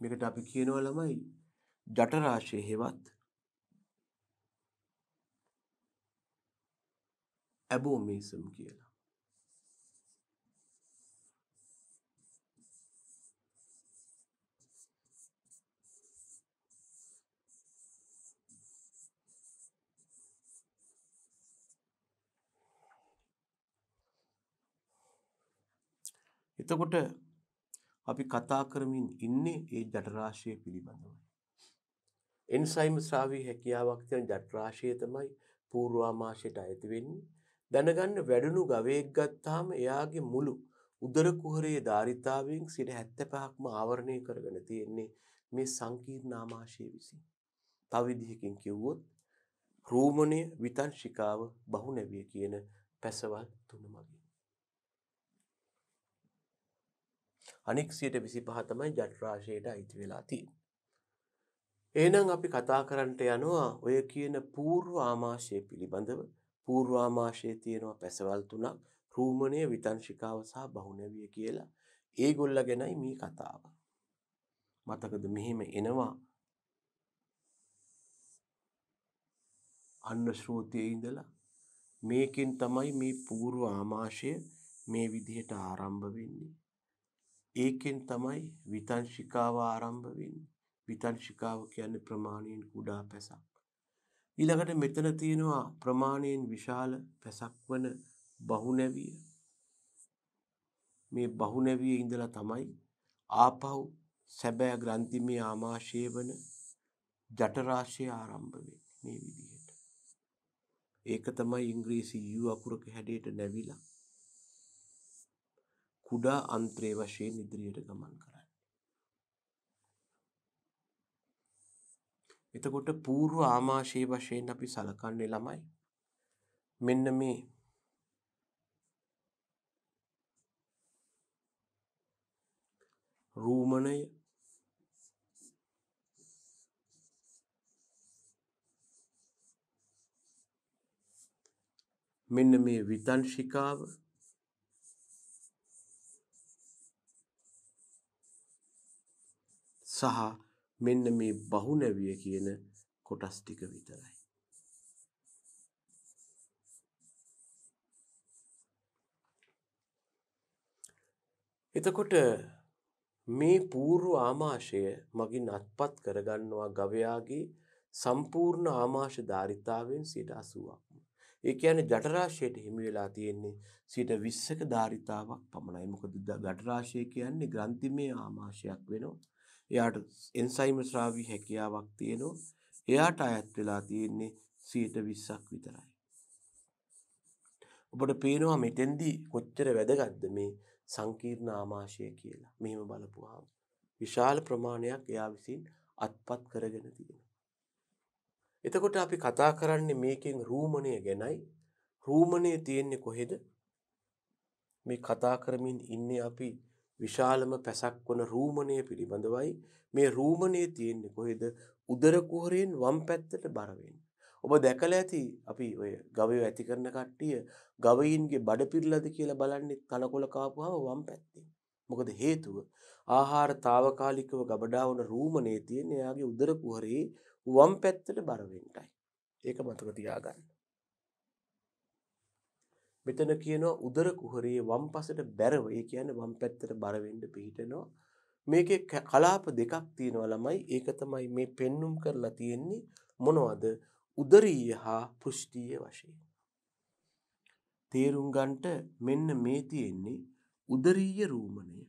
මේකට අපි කියනවා ළමයි ජඨරාශය හේවත් ඇබෝමිසම් කියලා. එතකොට අපි කතා කරමින් ඉන්නේ ඒ ජටරාශය පිළිබඳවයි. එන්සයිම් ශ්‍රාවී හැකියාවක් තියෙන ජටරාශය තමයි පූර්වාමාශයට අයිති වෙන්නේ. දැනගන්න වැඩුණු ගවයෙක් ගත්තාම එයාගේ මුළු උදර කුහරයේ ධාරිතාවයෙන් සිට 75ක්ම ආවරණය කරගෙන තියෙන්නේ මේ සංකීර්ණ ආමාශය විසින්. තව විදිහකින් කිව්වොත් රෝමණය විතංශිකාව බහුනැවිය කියන පැසවල් තුන මගින් අනික් 125 තමයි ජට රාශියට අයිති වෙලා තියෙන්නේ. එහෙනම් අපි කතා කරන්නට යනවා ඔය කියන పూర్ව ආමාශය පිළිබඳව. పూర్ව ආමාශයේ තියෙනවා පැසවල් තුනක්, රූමණය, විතංශිකාව සහ බහුනවිය කියලා. ඒගොල්ල ගැනයි මේ කතාව. මතකද මෙහෙම එනවා අන්න ශ්‍රෝතියේ ඉඳලා මේකෙන් තමයි මේ పూర్ව ආමාශය මේ විදිහට ආරම්භ වෙන්නේ. ඒකෙන් තමයි විතංශිකාව ආරම්භ වෙන්නේ. විතංශිකාව කියන්නේ ප්‍රමාණයෙන් කුඩා පැසක්. ඊළඟට මෙතන තියෙනවා ප්‍රමාණයෙන් විශාල පැසක් වන බහුනැවිය. මේ බහුනැවියේ ඉඳලා තමයි ආපහු සැබෑ ග්‍රන්ථිමය ආමාශය වන ජටරාශය ආරම්භ වෙන්නේ මේ විදිහට. ඒක තමයි ඉංග්‍රීසි U අකුරක හැඩයට නැවිලා කුඩා අන්ත්‍රය වශයෙන් ඉදිරියට ගමන් කරන්නේ. එතකොට పూర్ව ආමාශයේ වශයෙන් අපි සලකන්නේ ළමයි. මෙන්න මේ රූමණය මෙන්න මේ විතංශිකාව සහ මෙන්න මේ බහුනැවිය කියන කොටස් ටික විතරයි. එතකොට මේ පූර්ව ආමාශය මගින් අත්පත් කරගන්නවා ගවයාගේ සම්පූර්ණ ආමාශ ධාරිතාවෙන් 80%ක්ම. ඒ කියන්නේ ජඨරාශයට හිමි වෙලා තියෙන්නේ 20ක ධාරිතාවක් පමණයි. මොකද ජඨරාශය කියන්නේ ග්‍රන්ථිමය ආමාශයක් වෙනවා. එයාට එන්සයිම් ශ්‍රාවී හැකියාවක් තියෙනවා. එයාට අයත් වෙලා තියෙන්නේ 120ක් විතරයි. ඔබට පේනවා මෙතෙන්දී කොච්චර වැදගත්ද මේ සංකීර්ණ ආමාශය කියලා. මෙහෙම බලපුවාම විශාල ප්‍රමාණයක් එයා විසින් අත්පත් කරගෙන තියෙනවා. එතකොට අපි කතා කරන්නේ මේකෙන් රූමණය ගැනයි. රූමණය තියෙන්නේ කොහෙද? මේ කතා කරමින් ඉන්නේ අපි විශාලම පැසක් වන රූමණය පිළිබඳවයි මේ රූමණය තියෙන්නේ කොහෙද උදර කුහරයෙන් වම් පැත්තට බර ඔබ දැකලා ඇති අපි ඔය ගවයෝ ඇති කරන කට්ටිය ගවයින්ගේ බඩ පිරලද කියලා බලන්නේ කනකොල කාපුවාම වම් පැත්තේ. මොකද හේතුව ආහාර తాවකාලිකව ගබඩා වුණ රූමණේ තියෙන එයාගේ උදර කුහරේ වම් පැත්තට බර වෙන්නයි. ඒක මතක තියාගන්න. මෙතන කියනවා උදර කුහරයේ වම් පසට බැරව. ඒ කියන්නේ වම් පැත්තට බර වෙන්න පිහිටනවා. මේකේ කලාප දෙකක් තියෙනවා ළමයි. ඒක තමයි මේ පෙන්눔 කරලා තියෙන්නේ මොනවද? උදරීය හා පෘෂ්ඨීය වශයෙන්. තේරුම් ගන්නට මෙන්න මේ තියෙන්නේ උදරීය රූමණය.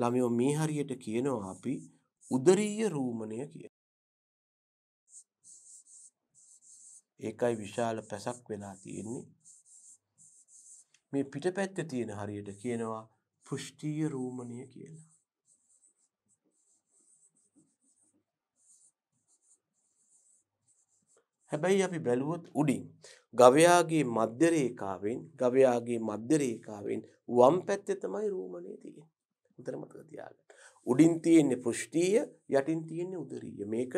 ළමයෝ මේ හරියට කියනවා අපි උදරීය රූමණය කියලා. ඒකයි විශාල පැසක් වෙලා තියෙන්නේ. මේ පිටපැත්තේ තියෙන හරියට කියනවා පුෂ්ටීය රූමණය කියලා. හැබැයි අපි බැලුවොත් උඩින් ගවයාගේ මධ්‍ය රේඛාවෙන් ගවයාගේ මධ්‍ය රේඛාවෙන් වම් පැත්තේ තමයි රූමණය තියෙන්නේ. උතර මතක තියාගන්න. උඩින් තියෙන්නේ පෘෂ්ඨීය, යටින් තියෙන්නේ උදරීය. මේක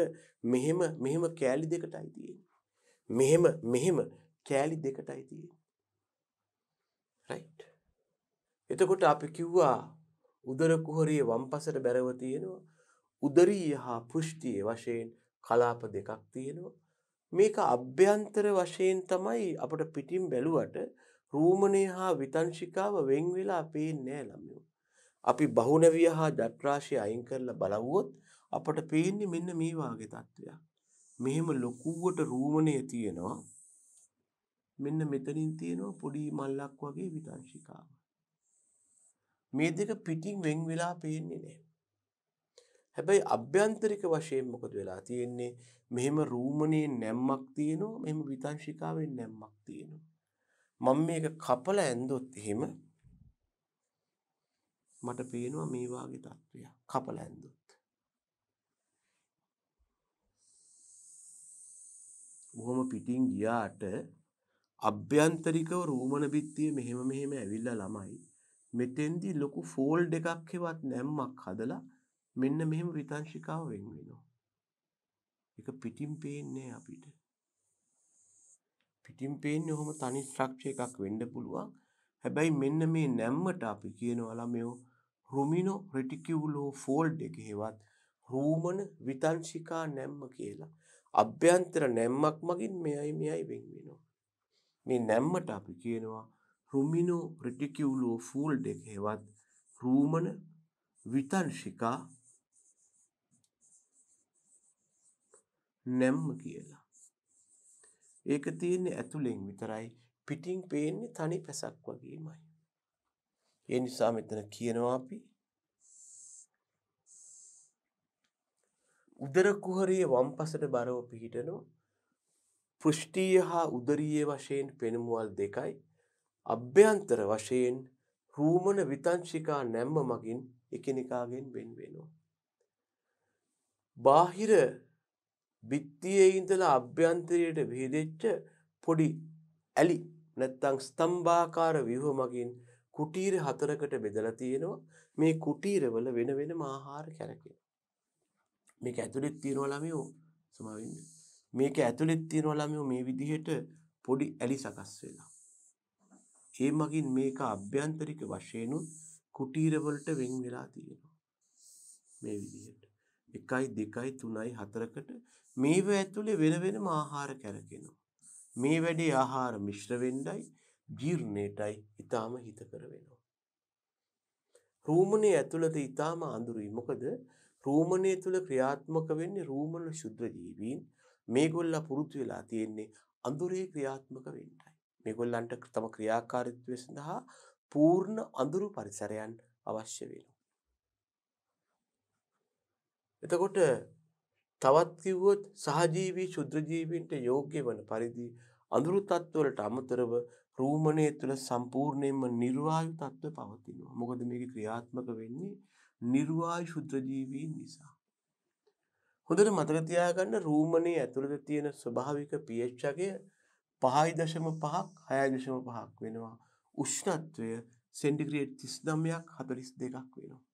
මෙහෙම මෙහෙම කෑලි දෙකටයි තියෙන්නේ. මෙහෙම මෙහෙම කෑලි දෙකටයි තියෙන්නේ. රයිට්. එතකොට අපි කිව්වා උදර කුහරයේ වම්පසට බැරව තියෙනවා. උදරීය හා පෘෂ්ටියේ වශයෙන් කලාප දෙකක් තියෙනවා. මේක අභ්‍යන්තර වශයෙන් තමයි අපට පිටින් බැලුවට රූමණය හා විතංශිකාව වෙන් වෙලා පේන්නේ නැහැ ළමයෝ. අපි බහුණවිය හා ජට්‍රාශය අයින් කරලා බලවුවොත් අපට පේන්නේ මෙන්න මේ වාගේ තත්ත්වයක්. මෙහෙම ලොකුවට රූමණය තියෙනවා. මෙන්න මෙතනින් තියෙනවා පොඩි මල්ලක් වගේ විතංශිකාව. මේ දෙක පිටින් වෙන් වෙලා පේන්නේ නැහැ. හැබැයි අභ්‍යන්තරික වශයෙන් මොකද වෙලා තියෙන්නේ? මෙහෙම රූමණේ නැම්මක් තියෙනවා, මෙහෙම විතංශිකාවේ නැම්මක් තියෙනවා. මම මේක කපලා ඇඳොත් එහෙම මට පේනවා මේ වාගේ තත්ත්වයක්. කපලා ඇඳොත්. බොහොම පිටින් ගියාට අභ්‍යන්තරිකව රූමන බිත්තිය මෙහෙම මෙහෙම ඇවිල්ලා ළමයි මෙතෙන්දි ලොකු ෆෝල්ඩ් එකක් හෙවත් නැම්මක් හදලා මෙන්න මෙහෙම විතංශිකාව වෙන් වෙනවා. ඒක පිටින් පේන්නේ අපිට. පිටින් පේන්නේ ඔහොම තනි ස්ට්‍රක්චර් එකක් වෙන්න පුළුවන්. හැබැයි මෙන්න මේ නැම්මට අපි කියනවා ළමයෝ රුමිනෝ රෙටිකියුලෝ ෆෝල්ඩ් එක හෙවත් රූමන විතංශිකා නැම්ම කියලා. අභ්‍යන්තර නැම්මක් මගින් මෙයයි මෙයයි වෙන් වෙනවා. මේ නැම්මට අපි කියනවා රුමිනෝ රිටිකියුලෝ ෆූල්ඩ් එක හෙවත් රූමන විතංශිකා නැම්ම කියලා. ඒක තියෙන්නේ ඇතුලෙන් විතරයි පිටින් පේන්නේ තනි පැසක් වගේමයි. ඒ නිසා මෙතන කියනවා අපි උදරකුහරයේ වම්පසට බරව පිහිටනු පෘෂ්ටීය හා උදරීය වශයෙන් පෙනමුවල් දෙකයි අභ්‍යන්තර වශයෙන් රූමණ විතංශිකා නැම්ම මගින් එකනිකාගෙන් වෙන්වෙනවා. බාහිර බිත්තියේ ඉඳලා අභ්‍යන්තරයට විහිදෙච්ච පොඩි ඇලි නැත්තං ස්තම්භාකාර විහෝ මගින් කුටීර හතරකට බෙදලා තියෙනවා මේ කුටීරවල වෙන වෙනම ආහාර කැරකෙන. මේක ඇතුළෙත් තියෙනවා ළමයෝ සමා වෙන්න. මේක ඇතුළෙත් තියෙනවා ළමයෝ මේ විදිහට පොඩි ඇලි සකස් වෙලා. ඒ මගින් මේක අභ්‍යන්තරික වශයෙන් කුටීර වලට වෙන් වෙලා තියෙනවා. මේ විදිහට. 1 2 3 4කට මේව ඇතුලේ වෙන වෙනම ආහාර කැරකෙනවා. මේ වැඩේ ආහාර මිශ්‍ර වෙන්නයි ජීර්ණයටයි ඊටාම හිත කර වෙනවා. රූමනේ ඇතුළත ඊටාම අඳුරුයි. මොකද රූමණය තුල ක්‍රියාත්මක වෙන්නේ රූමන ශුද්ධ ජීවීන් මේගොල්ලා පුරුදු වෙලා තියෙන්නේ අඳුරේ ක්‍රියාත්මක වෙන්නයි. මේගොල්ලන්ට තම ක්‍රියාකාරීත්වය සඳහා පූර්ණ අඳුරු පරිසරයන් අවශ්‍ය වෙනවා. එතකොට තවත් කිව්වොත් සහජීවී ශුද්‍රජීවීන්ට යෝග්‍ය වන පරිදි අඳුරු තත්ත්වවලට අමතරව රූමණය තුළ සම්පූර්ණයෙන්ම නිර්වායු තත්ත්ව පවතිනවා. මොකද මේක ක්‍රියාත්මක වෙන්නේ නිර්වාය ශුද්‍රජීවීන් නිසා. හොඳට මතක තියාගන්න රූමණේ ඇතුළත තියෙන ස්වභාවික pH එකය 5.5ක් 6.5ක් වෙනවා. උෂ්ණත්වය සෙන්ටිග්‍රේඩ් 39ක් 42ක් වෙනවා.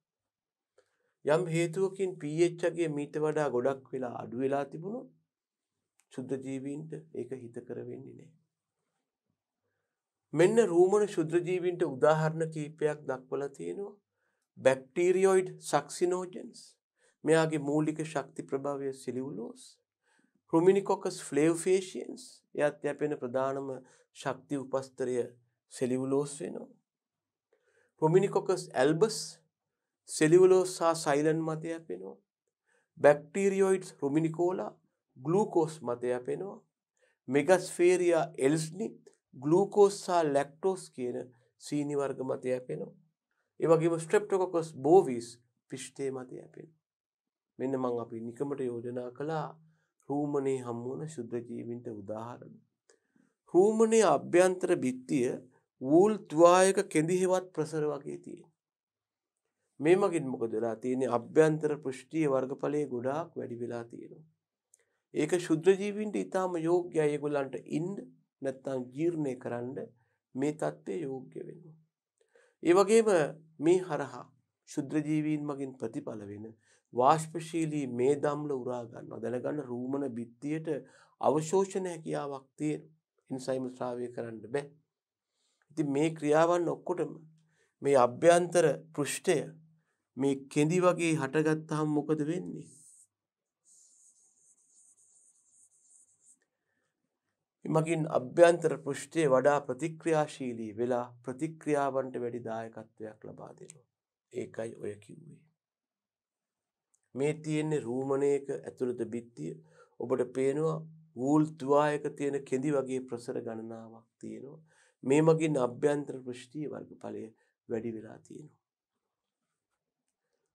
යම් හේතුවකින් pH එකේ මීට වඩා ගොඩක් වෙලා අඩු වෙලා තිබුණොත් ශුද්ධ ජීවීන්ට ඒක හිත කර වෙන්නේ නැහැ. මෙන්න රූමන ශුද්ධ ජීවීන්ට උදාහරණ කීපයක් දක්වලා තියෙනවා. බැක්ටීරියෝයිඩ් සක්සිනෝජන්ස් මෙයාගේ මූලික ශක්ති ප්‍රභාවය සිලිවුලෝස් හෘමිනිකොකස් ෆ්ලේව්ෆේෂියන්ස් එයත් යැපෙන ප්‍රධානම ශක්ති උපස්තරය සෙලිවුලෝස් වෙනවා. හෘමිනිකොකස් ඇල්බස් සෙලිවුලෝස් සහ සයිලන් මත යැපෙනවා. බැක්ටීරියෝයිඩ්ස් හෘමිනිකෝලා ගලූකෝස් මත යැපෙනවා. මෙගස්ෆේරයා එල්ස්නිත් ගලූකෝස් සහ ලැක්ටෝස් කියන සීනිවර්ග මත යැපෙනවා. ඒවගේම ස්ට්‍රප්ටකොකොස් බෝවිස් පිෂ්ටේ මති ඇපෙන් මෙන්න මං අපි නිකමට යෝජනා කළා රූමණය හම්මුවන ශුද්ධජීවින්ට උදාහරණ. රූමණය අභ්‍යන්තර බිත්තිය වූල් තුවායක කෙදිහෙවත් ප්‍රසර වගේ තිය. මේ මගින් මොකදලා තියෙන අභ්‍යන්තර පෘෂ්ටිය වර්ගඵලය ගොඩාක් වැඩි වෙලා තියෙනවා. ඒක ශුද්‍රජීවින්ට ඉතාම යෝග්‍ය අයගොලන්ට ඉන්ඩ නැත්තං ජීර්ණය කරන්න මේ තත්ත්වය යෝග්‍ය වෙනවා. ඒ වගේම මේ හරහා ශුද්‍රජීවීන් මගින් ප්‍රතිඵල වෙන වාශ්පශීලී මේ දම්ල උරාගන්නවා දැනගන්න රූමණ බිත්තියට අවශෝෂණ හැකියාවක් තියෙන ඉන්සයිම ශ්‍රාවය කරන්න බෑ. ඉති මේ ක්‍රියාවන් ඔක්කොටම මේ අභ්‍යන්තර පෘෂ්ටය මේ කෙදි වගේ හටගත්තහම් මොකද වෙන්නේ. එමගින් අභ්‍යන්තර පෘෂ්ඨයේ වඩා ප්‍රතික්‍රියාශීලී වෙලා ප්‍රතික්‍රියාවන්ට වැඩි දායකත්වයක් ලබා දෙනවා. ඒකයි ඔය කිව්වේ. මේ තියෙන්නේ රූමණයක ඇතුළත බිත්තිය ඔබට පේනවා වූල් තුවායක තියෙන කෙඳි වගේ ප්‍රසර ගණනාවක් තියෙනවා. මේ මගින් අභ්‍යන්තර පෘෂ්ඨීය වර්ගඵලය වැඩි වෙලා තියෙනවා.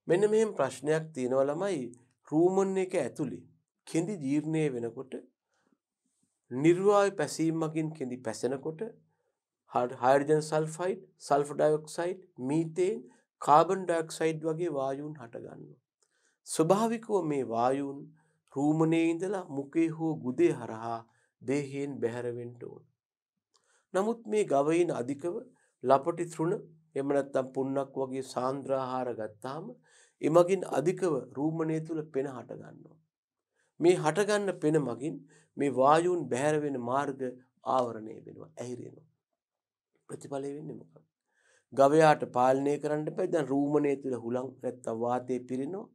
මෙන්න මෙහෙම ප්‍රශ්නයක් තියෙනවා ළමයි රූමන් එක ඇතුලේ කෙඳි ජීර්ණය වෙනකොට නිර්වාය පැසීමකින් කෙඳි පැසෙනකොට hydrogen sulphide, sulphur dioxide, methane, carbon dioxide වගේ වායුන් හටගන්නවා. ස්වභාවිකව මේ වායුන් රූමණයේ ඉඳලා මුකේ හෝ ගුදේ හරහා දේහයෙන් බැහැරවෙන්න ඕන. නමුත් මේ ගවයින් අධිකව ලපටි තෘණ එහෙම නැත්නම් පුන්නක් වගේ සාන්ද්‍ර ආහාර ගත්තාම එමගින් අධිකව රූමණය තුල පෙන හට ගන්නවා. මේ හටගන්න පෙන මගින් මේ වායුන් බැහැර වෙන මාර්ග ආවරණය වෙනවා ඇහිරෙනවා. ප්‍රතිඵලය වෙන්නේ මොකක්ද? ගවයාට පාලනය කරන්න බෑ දැන් රූමණය තුල හුලං නැත්තම් වාතය පිරෙනවා.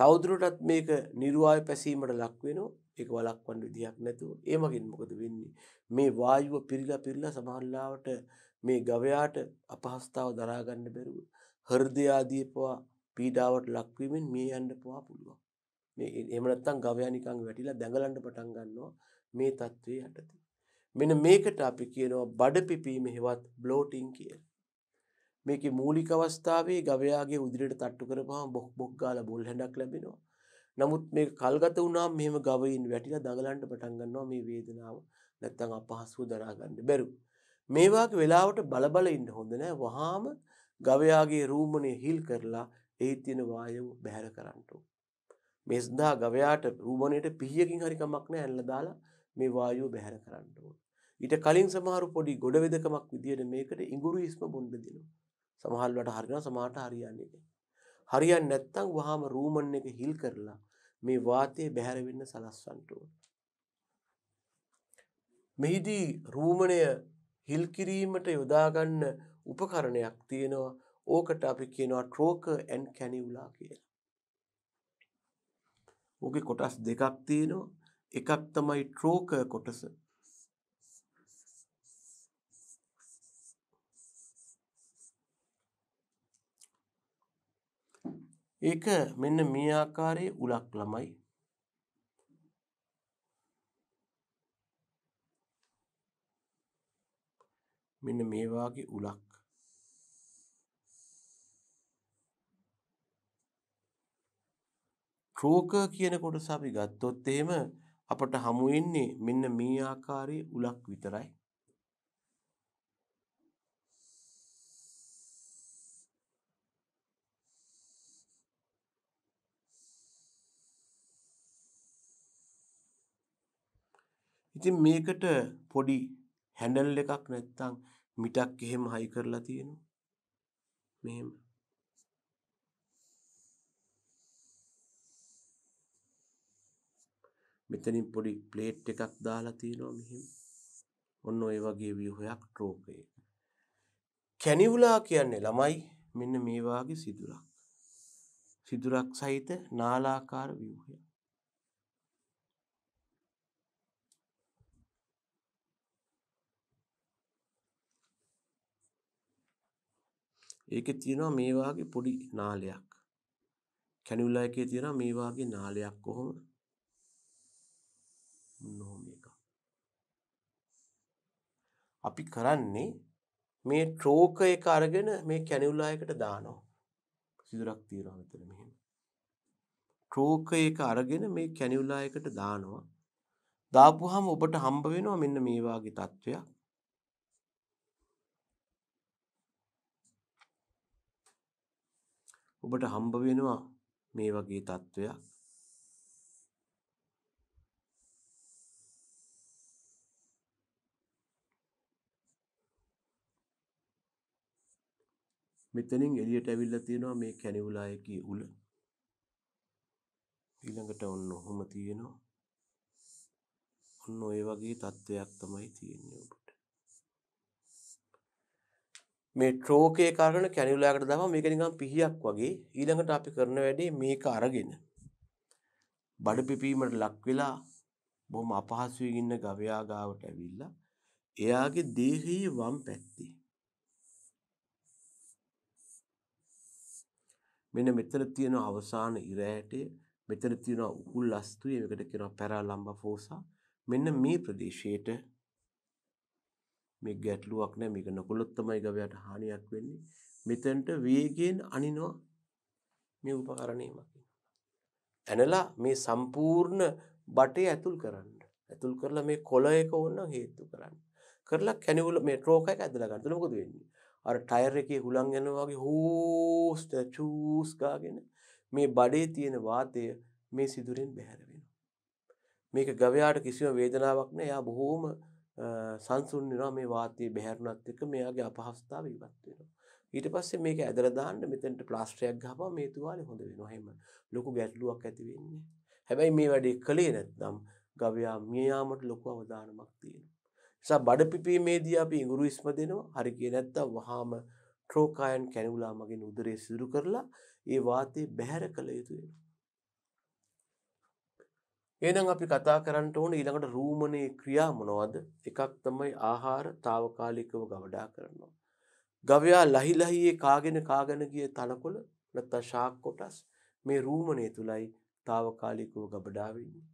තවදුරටත් මේක නිර්වාය පැසීමට ලක් වෙනවා. ඒක වළක්වන්න විදියක් නැතුව. ඒ මගින් මොකද වෙන්නේ? මේ වායුව පිරিলা පිරিলা සමහරලාවට මේ ගවයාට අපහසුතාව දරා ගන්න බැරුව හෘදයාදී පවා පීඩාවට ලක්වීමෙන් මිය යන්න පවා පුළුවන්. මේ එහෙම නැත්නම් ගවයා නිකන් වැටිලා දැඟලන්න පටන් ගන්නවා මේ தત્ත්වයේ යටතේ. මෙන්න මේකට අපි කියනවා බඩ පිපීම හෙවත් බ්ලෝටින් කියලා. මේකේ මූලික අවස්ථාවේ ගවයාගේ උදිරට තට්ටු කරපුවාම බොක් බොක් ගාලා බොල් හැඩක් ලැබෙනවා. නමුත් මේක කල්ගත වුණාම මෙහෙම ගවයින් වැටිලා දඟලන්න පටන් ගන්නවා මේ වේදනාව නැත්තම් අපහසුව දරා ගන්න බැරුව. මේ වගේ වෙලාවට බලබල ඉන්න හොඳ නෑ. වහාම ගවයාගේ රූමනේ හිල් කරලා ඒ තියෙන වායුව බැහැර කරන්න ඕන. මේ සඳහා ගවයාට රූමණයට පිහියකින් හරි කමක් නැහැ ඇනලා දාලා මේ වායුව බැහැර කරන්න ඕන. ඊට කලින් සමහර පොඩි ගොඩ වෙදකමක් විදියට මේකට ඉඟුරු හිස්ම බොන්න දෙනවා. සමහල් වලට හරිනවා සමහරට හරියන්නේ නැහැ. හරියන්නේ නැත්නම් වහාම රූමන් එක හිල් කරලා මේ වාතය බැහැර වෙන්න සලස්වන්න ඕන. මෙහිදී රූමණය හිල් කිරීමට යොදා ගන්න උපකරණයක් තියෙනවා. ඕකට අපි කියනවා ට්‍රෝක ඇන් කැනිවුලා කියලා. ඕකේ කොටස් දෙකක් තියෙනවා. එකක් තමයි ට්‍රෝක කොටස. ඒක මෙන්න මේ ආකාරයේ උලක් ළමයි. මෙන්න මේ වාගේ උලක්. ක්‍රෝක කියන කොටස අපි ගත්තොත් එහෙම අපට හමු වෙන්නේ මෙන්න මේ ආකාරයේ උලක් විතරයි. ඉතින් මේකට පොඩි හැන්ඩල් එකක් නැත්තම් මිටක් එහෙම හයි කරලා තියෙනවා. මෙහෙම මෙතනින් පොඩි ප්ලේට් එකක් දාලා තියෙනවා මෙහෙම. ඔන්න ඔය වගේ ව්‍යුහයක් ට්‍රෝක එක. කැනිවුලා කියන්නේ ළමයි මෙන්න මේ වාගේ සිදුරක්. සිදුරක් සහිත නාලාකාර ව්‍යුහයක්. ඒකේ තියෙනවා මේ වාගේ පොඩි නාලයක්. කැනිවුලා එකේ තියෙනවා මේ වාගේ නාලයක් කොහොමද? නොහොම එක. අපි කරන්නේ මේ ට්‍රෝක එක අරගෙන මේ කැනිවුලායකට දානවා. සිදුරක් තියෙනවා මෙතන මෙහෙම. ට්‍රෝක එක අරගෙන මේ කැනිවුලායකට දානවා. දාපුවාම ඔබට හම්බ වෙනවා මෙන්න මේ වාගේ තත්වයක්. ඔබට හම්බ වෙනවා මේ වගේ තත්වයක්. මෙතනින් එළියට ඇවිල්ලා තියෙනවා මේ කැනිවුලායේ උල. ඊළඟට ඔන්න ඔහොම තියෙනවා. ඔන්න ඔය වගේ තත්වයක් තමයි තියෙන්නේ ඔබට. මේ ට්‍රෝකේ කරගෙන කැනිවුලාකට දාපම මේක නිකන් පිහියක් වගේ ඊළඟට අපි කරන වැඩේ මේක අරගෙන බඩ පිපීමට ලක් වෙලා බොහොම අපහසුවෙන් ඉන්න ගවයා ගාවට ඇවිල්ලා එයාගේ දේහයේ වම් පැත්තේ මෙන්න මෙතන තියෙන අවසාන ඉරෑටය මෙතන තියෙන උකුල් අස්තුවේ මේකට කියනවා පැරාලම්බෆෝසා මෙන්න මේ ප්‍රදේශයට මේ ගැටලුවක් නෑ මේක නොකොලොත් තමයි ගවයාට හානියක් වෙන්නේ මෙතනට වේගයෙන් අනිනවා මේ උපකරණයම ඇනලා මේ සම්පූර්ණ බටේ ඇතුල් කරන්න ඇතුල් කරලා මේ කොළ එක ඕන හේතු කරන්න කරලා කැනිවල මේ ට්‍රෝක එක ඇදලා ගන්න. එතකොට මොකද වෙන්නේ? අර ටයර් එකේ හුලන් යනවා වගේ හෝස් චූස් ගාගෙන මේ බඩේ තියෙන වාතය මේ සිදුරෙන් බැහැර වෙනවා. මේක ගවයාට කිසිම වේදනාවක් නෑ. එයා බොහොම සංසුන් වෙනවා මේ වාතය බැහැරුණත් එක්ක මෙයාගේ අපහසුතාව ඉවත් වෙනවා. ඊට පස්සේ මේක ඇදලා දාන්න මෙතෙන්ට ප්ලාස්ටරයක් ගහපුවා මේ තුවාලේ හොඳ වෙනවා. එහෙම ලොකු ගැටලුවක් ඇති වෙන්නේ. හැබැයි මේ වැඩේ කළේ නැත්නම් ගවයා මිය යාමට ලොකු අවදානමක් තියෙනවා. නිසා බඩ පිපීමේදී අපි ඉඟුරු ඉස්ම දෙනවා. හරි කියේ නැත්තම් වහාම ට්‍රෝකායන් කැණිවුලා මගින් උදරය සිදු කරලා ඒ වාතය බැහැර කළ යුතු වෙනවා. එහෙනම් අපි කතා කරන්න ඕන ඊළඟට රූමනේ ක්‍රියා මොනවද? එකක් තමයි ආහාර తాවකාලිකව ගවඩා කරනවා. ගවයා ලහි ලහියේ කාගෙන කාගෙන ගිය තනකොළ නැත්නම් ශාක් කොටස් මේ රූමනේ තුලයි తాවකාලිකව ගබඩා වෙන්නේ.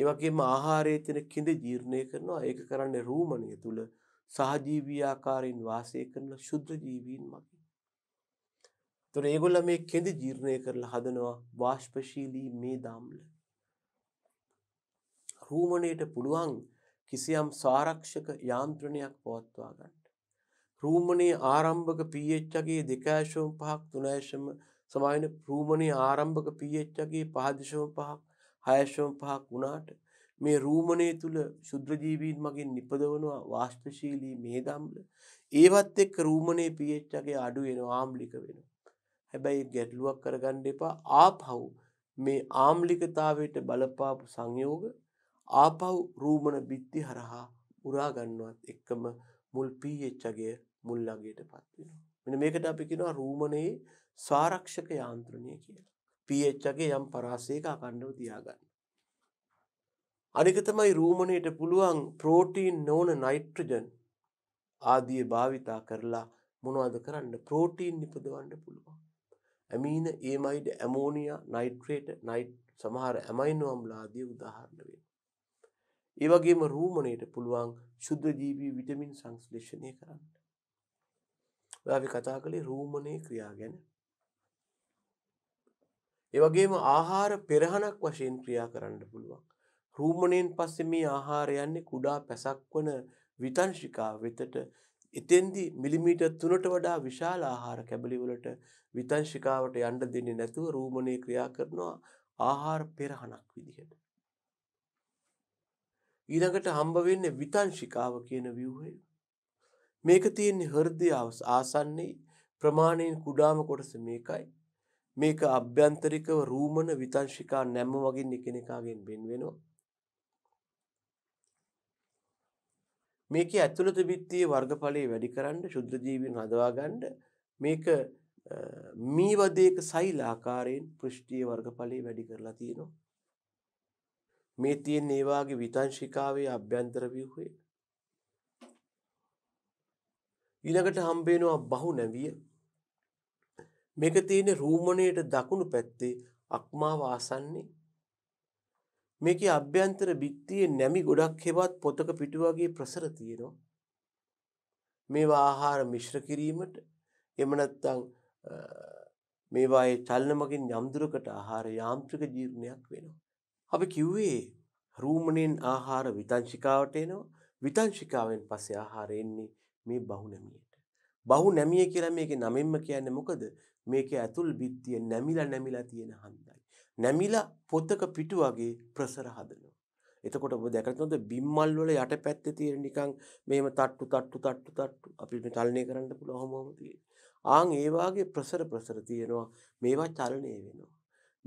ඒ වගේම ආහාරයේ තියෙන කිඳ ජීර්ණය කරනවා. ඒක කරන්නේ රූමණය තුල සහජීවී ආකාරයෙන් වාසය කරන ශුද්ධ ජීවීන් මගින්. ඒතර ඒගොල්ල මේ කිඳ ජීර්ණය කරලා හදනවා වාෂ්පශීලී මේ දාම්ල. රූමණයට පුළුවන් කිසියම් සාරක්ෂක යාන්ත්‍රණයක් පවත්වා ගන්න. රූමණයේ ආරම්භක pH එකේ 2.5ක් 3.0 සමාන රූමණයේ ආරම්භක pH එකේ 5.5ක් 6.5ක් වුණාට මේ රූමණය තුල ශුද්‍ර ජීවීන් මගින් නිපදවනවා වාෂ්පශීලී මේදම්ල ඒවත් එක්ක රූමණේ pH එකේ අඩු වෙනවා ආම්ලික වෙනවා හැබැයි ගැටලුවක් කරගන්න එපා ආපහු මේ ආම්ලිකතාවයට බලපාපු සංයෝග ආපහු රූමණ බිත්ති හරහා උරා ගන්නවත් එක්කම මුල් pH එකේ මුල් ළඟයටපත් වෙනවා මෙන්න මේකට අපි කියනවා රූමණයේ සාරක්ෂක යාන්ත්‍රණය කියලා pH එකේ යම් පරාසයක අකණ්ඩව තියාගන්න. අනික තමයි රූමණයට පුළුවන් ප්‍රෝටීන් නොවන නයිට්‍රජන් ආදිය භාවිතා කරලා මොනවද කරන්න ප්‍රෝටීන් නිපදවන්න පුළුවන්. ඇමීන, ඒමයිඩ්, ඇමෝනියා, නයිට්‍රේට්, නයිට් සමහර ඇමයිනෝ අම්ල ආදී උදාහරණ වෙනවා. ඒ වගේම රූමණයට පුළුවන් ශුද්ධ ජීවී විටමින් සංශ්ලේෂණය කරන්න. ඔයා අපි කතා කළේ රූමණේ ක්‍රියා ගැන. ඒ වගේම ආහාර පෙරහනක් වශයෙන් ක්‍රියා කරන්න පුළුවන්. රූමණයෙන් පස්සේ මේ ආහාර යන්නේ කුඩා පැසක් වන විතංශිකා වෙතට එතෙන්දි මිලිමීටර් 3ට වඩා විශාල ආහාර කැබලි වලට විතංශිකාවට යන්න දෙන්නේ නැතුව රූමණේ ක්‍රියා කරනවා ආහාර පෙරහනක් විදිහට. ඊළඟට හම්බ වෙන්නේ විතංශිකාව කියන ව්‍යුහය. මේක තියෙන්නේ හෘදය ආසන්නයේ ප්‍රමාණයෙන් කුඩාම කොටස මේකයි. මේක අභ්‍යන්තරිකව රූමන විතංශිකා නැම්ම වගින් එකිනෙකාගෙන් බෙන් වෙනවා. මේක ඇතුළත බිත්තියේ වර්ගඵලයේ වැඩි කරන්න ශුද්ධ ජීවීන් හදවා ගන්න මේක මී වදයක සෛල ආකාරයෙන් පෘෂ්ඨීය වර්ගඵලයේ වැඩි කරලා තියෙනවා. මේ තියෙන ඒ වාගේ විතංශිකාවේ අභ්‍යන්තර ව්‍යුහය. ඊළඟට හම්බ වෙනවා බහු නැවිය මේක තියෙන රූමණයට දකුණු පැත්තේ අක්මාව ආසන්නේ. මේකේ අභ්‍යන්තර බිත්තියේ නැමි ගොඩක් හෙවත් පොතක පිටු වගේ ප්‍රසර තියෙනවා. මේවා ආහාර මිශ්‍ර කිරීමට එම නැත්නම් මේවායේ චලනමකින් යම් දුරකට ආහාර යාන්ත්‍රික ජීර්ණයක් වෙනවා. අපි කිව්වේ රූමණයෙන් ආහාර විතංශිකාවට එනවා. විතංශිකාවෙන් පස්සේ ආහාර එන්නේ මේ බහු නැමියට. බහු නැමිය කියලා මේකේ නමෙන්ම කියන්නේ මොකද? මේක ඇතුල් බිත්තිය නැමිලා නැමිලා තියෙන හන්දයි. නැමිලා පොතක පිටු වගේ ප්‍රසර හදනවා. එතකොට ඔබ දැකලා තියෙනවද බිම්මල් වල යට පැත්තේ තියෙන නිකන් මේම තට්ටු තට්ටු තට්ටු තට්ටු අපිට චලනය කරන්න පුළුවන් ඔහොමම තියෙන. ආන් ඒ වාගේ ප්‍රසර ප්‍රසර තියෙනවා. මේවා චලනය වෙනවා.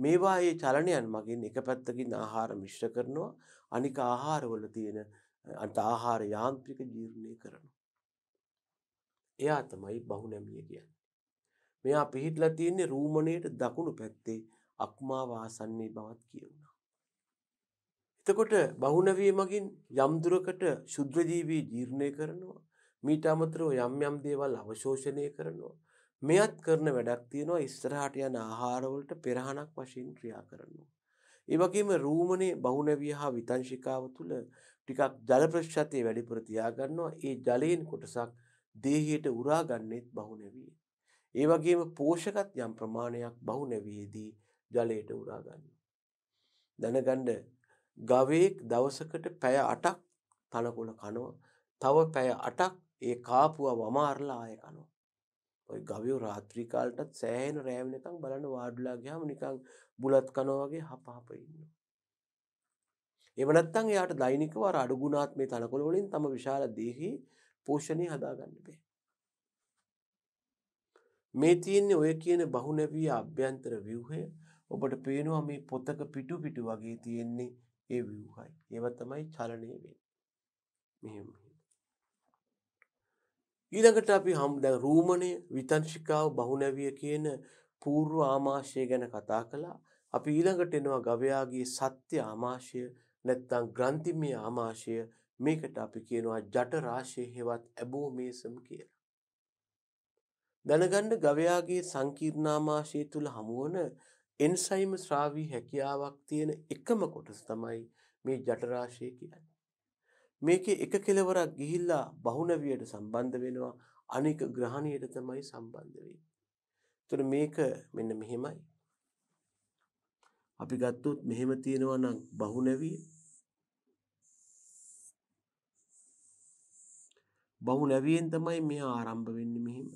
මේවා මේ චලනයන් මගින් එක පැත්තකින් ආහාර මිශ්‍ර කරනවා. අනික ආහාරවල තියෙන අන්ත ආහාර යාන්ත්‍රික ජීර්ණය කරනවා. එයා තමයි බහුනැමිය කියන්නේ. මෙයා පිහිටලා තියෙන්නේ රූමණයට දකුණු පැත්තේ අක්මා වාසන්නේ බවත් කියුණා. එතකොට බහුණ වීමකින් යම් දුරකට ශුද්‍රජීවී ජීර්ණය කරනවා. මීට අමතරව යම් යම් දේවල් අවශෝෂණය කරනවා. මෙයත් කරන වැඩක් තියෙනවා ඉස්සරහට යන ආහාරවලට පෙරහනක් වශයෙන් ක්‍රියා කරනවා. ඒ වගේම රූමනේ බහුණවිය හා විතංශිකාව තුළ ටිකක් ජල ප්‍රශ්චතය වැඩිපුර තියාගන්නවා. ඒ ජලයෙන් කොටසක් දේහයට උරාගන්නෙත් බහුණවියෙන්. ඒ වගේම පෝෂකත් යම් ප්‍රමාණයක් බහුනැවියේදී ජලයට උරා ගන්නවා. දැනගන්න ගවයෙක් දවසකට පැය 8ක් තනකොළ කනවා. තව පැය 8ක් ඒ කාපුවා වමාරලා ආය කනවා. ඔය ගවයෝ රාත්‍රී කාලටත් සෑහෙන රෑ වෙනකන් බලන්න වාඩිලා ගියාම නිකන් බුලත් කනවා වගේ හපහප ඉන්නවා. එහෙම නැත්නම් එයාට දෛනිකව අර අඩු ගුණාත්මේ තනකොළ වලින් තම විශාල දේහි පෝෂණය හදාගන්න බෑ. මේ තියෙන්නේ ඔය කියන බහුනැවී අභ්‍යන්තර ව්‍යුහය. ඔබට පේනවා මේ පොතක පිටු පිටු වගේ තියෙන්නේ ඒ ව්‍යුහයි. ඒව තමයි චලනය වෙන්නේ. මෙහෙම. ඊළඟට අපි හම් දැන් රූමණය, විතංශිකාව, බහුනැවිය කියන పూర్ව ආමාශය ගැන කතා කළා. අපි ඊළඟට එනවා ගවයාගේ සත්‍ය ආමාශය නැත්නම් ග්‍රන්ථිමය ආමාශය මේකට අපි කියනවා ජට රාශිය හෙවත් ඇබෝමේසම් කියලා. දැනගන්න ගවයාගේ සංකීර්ණාමාශය තුළ හමුවන එන්සයිම ශ්‍රාවී හැකියාවක් තියෙන එකම කොටස තමයි මේ ජටරාශය කියන්නේ. මේකේ එක කෙලවරක් ගිහිල්ලා බහුනවියට සම්බන්ධ වෙනවා අනික ග්‍රහණයට තමයි සම්බන්ධ වෙන්නේ. ඒතර මේක මෙන්න මෙහෙමයි. අපි ගත්තොත් මෙහෙම තියෙනවා නම් බහුනැවිය බහුනැවියෙන් තමයි මෙහා ආරම්භ වෙන්නේ මෙහෙම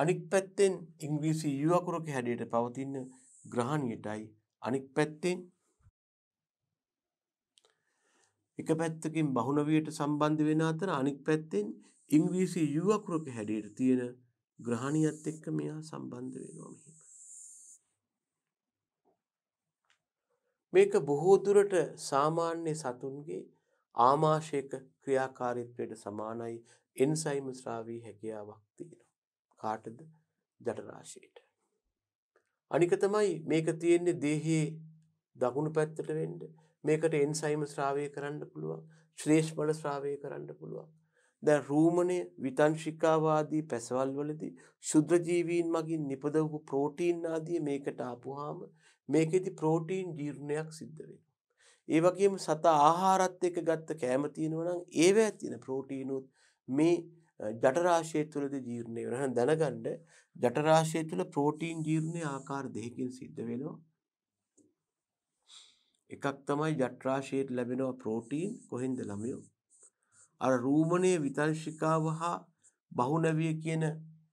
අනික් පැත්තෙන් ඉංග්‍රීසි යු අකුරක හැඩයට පවතින ග්‍රහණයටයි අනික් පැත්තෙන් එක පැත්තකින් බහුණවියට සම්බන්ධ වෙන අතර අනික් පැත්තෙන් ඉංග්‍රීසි යු අකුරක හැඩයට තියෙන ග්‍රහණියත් එක්ක මෙයා සම්බන්ධ වෙනවා මෙහෙම. මේක බොහෝ දුරට සාමාන්‍ය සතුන්ගේ ආමාශයක ක්‍රියාකාරීත්වයට සමානයි එන්සයිම් ස්‍රාවී හැකියාවක් තියෙනවා. කාටද? ජඨරාශයට. අනික තමයි මේක තියෙන්නේ දේහයේ දකුණු පැත්තට වෙන්න. මේකට එන්සයිම ශ්‍රාවය කරන්න පුළුවන්. ශ්ලේෂ්මල ශ්‍රාවය කරන්න පුළුවන්. දැන් රූමණය විතංශිකාවාදී පැසවල් වලදී ශුද්‍ර ජීවීන් මගින් නිපදවපු ප්‍රෝටීන් ආදී මේකට ආපුවාම මේකෙදි ප්‍රෝටීන් ජීර්ණයක් සිද්ධ වෙනවා. ඒ වගේම සතා ආහාරත් එක්ක ගත්ත කෑම තියෙනවා නම් ඒවැය තියෙන ප්‍රෝටීනුත් මේ ජටරාශය තුළද ජීර්ණය වෙන දැනගණ්ඩ ජටරාශය තුළ ප්‍රෝටීන් ජීර්ණය ආකාර දෙහකින් සිද්ධ වෙනවා එකක් තමයි ජටරාශයට ලැබෙනවා ප්‍රෝටීන් කොහෙන්ද ළමයෝ අර රූමණය විතංශිකාව හා බහුනැවිය කියන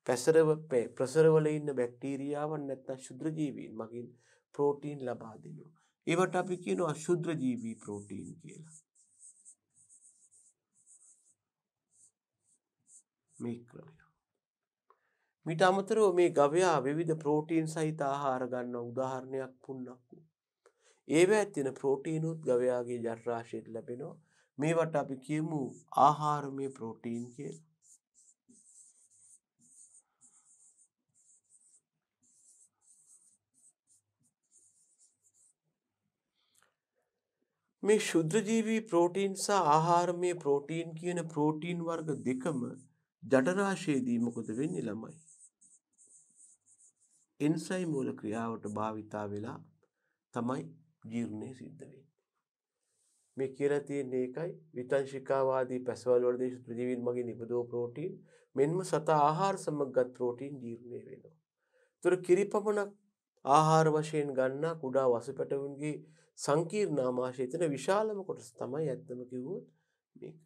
පැසරව ප්‍රසරවල ඉන්න බැක්ටීරියාවන් නැත්තම් ශුද්‍රජීවීන් මගින් ප්‍රෝටීන් ලබා දෙනවා. ඒවට අපි කියනවා අශුද්‍රජීවී ප්‍රෝටීන් කියලා. මේ ක්‍රමය. මිට අමතරව මේ ගවයා විවිධ ප්‍රෝටීන් සහිත ආහාර ගන්න උදාහරණයක් පුන්නක්කු. ඒව ඇත්තින ප්‍රෝටීනුත් ගවයාගේ ජර්රාශයට ලැබෙනවා මේවට අපි කියමු ආහාරමය ප්‍රෝටීන් කියලා. මේ ශුද්‍රජීවී ප්‍රෝටීන් සහ ආහාරමය ප්‍රෝටීන් කියන ප්‍රෝටීන් වර්ග දෙකම ජඩරාශයේදී මොකද වෙන්නේ ළමයි. එන්සයි මූල ක්‍රියාවට භාවිතා වෙලා තමයි ජීර්ණය සිද්ධ වෙන්නේ. මේ කියලා තියෙන්නේ ඒකයි විතංශිකාවාදී පැසවල වල දේශ ප්‍රතිවිල් මගින් නිපදෝ ප්‍රෝටීන් මෙන්ම සත ආහාර සමගත් ප්‍රෝටීන් ජීර්ණය වෙනවා. ඒතර කිරිපමණක් ආහාර වශයෙන් ගන්නා කුඩා වසුපැටවුන්ගේ සංකීර්ණ ආමාශය එතන විශාලම කොටස තමයි ඇත්තම කිව්වොත් මේක.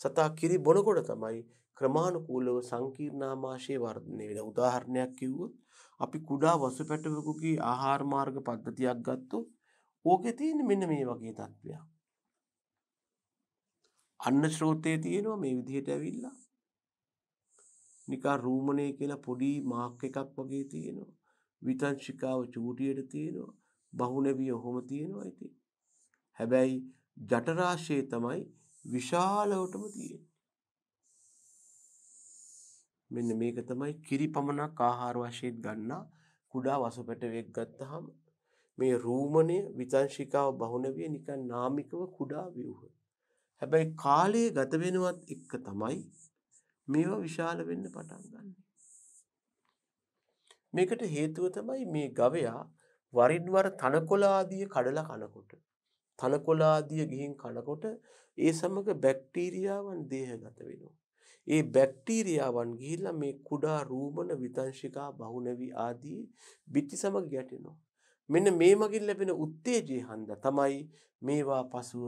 සතා කිරි බොනකොට තමයි ක්‍රමානුකූලව සංකීර්ණ ආමාශයේ වර්ධනය වෙන උදාහරණයක් කිව්වොත් අපි කුඩා වසු පැටවකුගේ ආහාර මාර්ග පද්ධතියක් ගත්තොත් ඕකේ තියෙන මෙන්න මේ වගේ තත්ත්වයක්. අන්න ශ්‍රෝතයේ තියෙනවා මේ විදිහට ඇවිල්ලා. නිකා රූමණේ කියලා පොඩි මාක් එකක් වගේ තියෙනවා. විතංශිකාව චූටියට තියෙනවා. බහුණවිය ඔහොම තියෙනවා ඉතින්. හැබැයි ජටරාශයේ තමයි විශාලවටම තියෙන්නේ. මෙන්න මේක තමයි කිරි පමණක් ආහාර වශයෙන් ගන්නා කුඩා වසපැටවෙක් ගත්තහම මේ රූමණය විතංශිකාව බහුණවිය නිකන් නාමිකව කුඩා ව්‍යුහ. හැබැයි කාලයේ ගත වෙනවත් එක්ක තමයි මේවා විශාල වෙන්න පටන් ගන්න. මේකට හේතුව තමයි මේ ගවයා වරින්වර තනකොලාදිය කඩලා කනකොට. තනකොලාදිය ගිහින් කනකොට ඒ සමග බැක්ටීරියාවන් දේහගත වෙනවා. ඒ බැක්ටීරියාවන් ගිහිල්ලා මේ කුඩා රූමන විතංශිකා බහුනවි ආදී බිත්ති සමග ගැටෙනවා. මෙන්න මේ මගින් ලැබෙන උත්තේජයේ හන්ද තමයි මේවා පසුව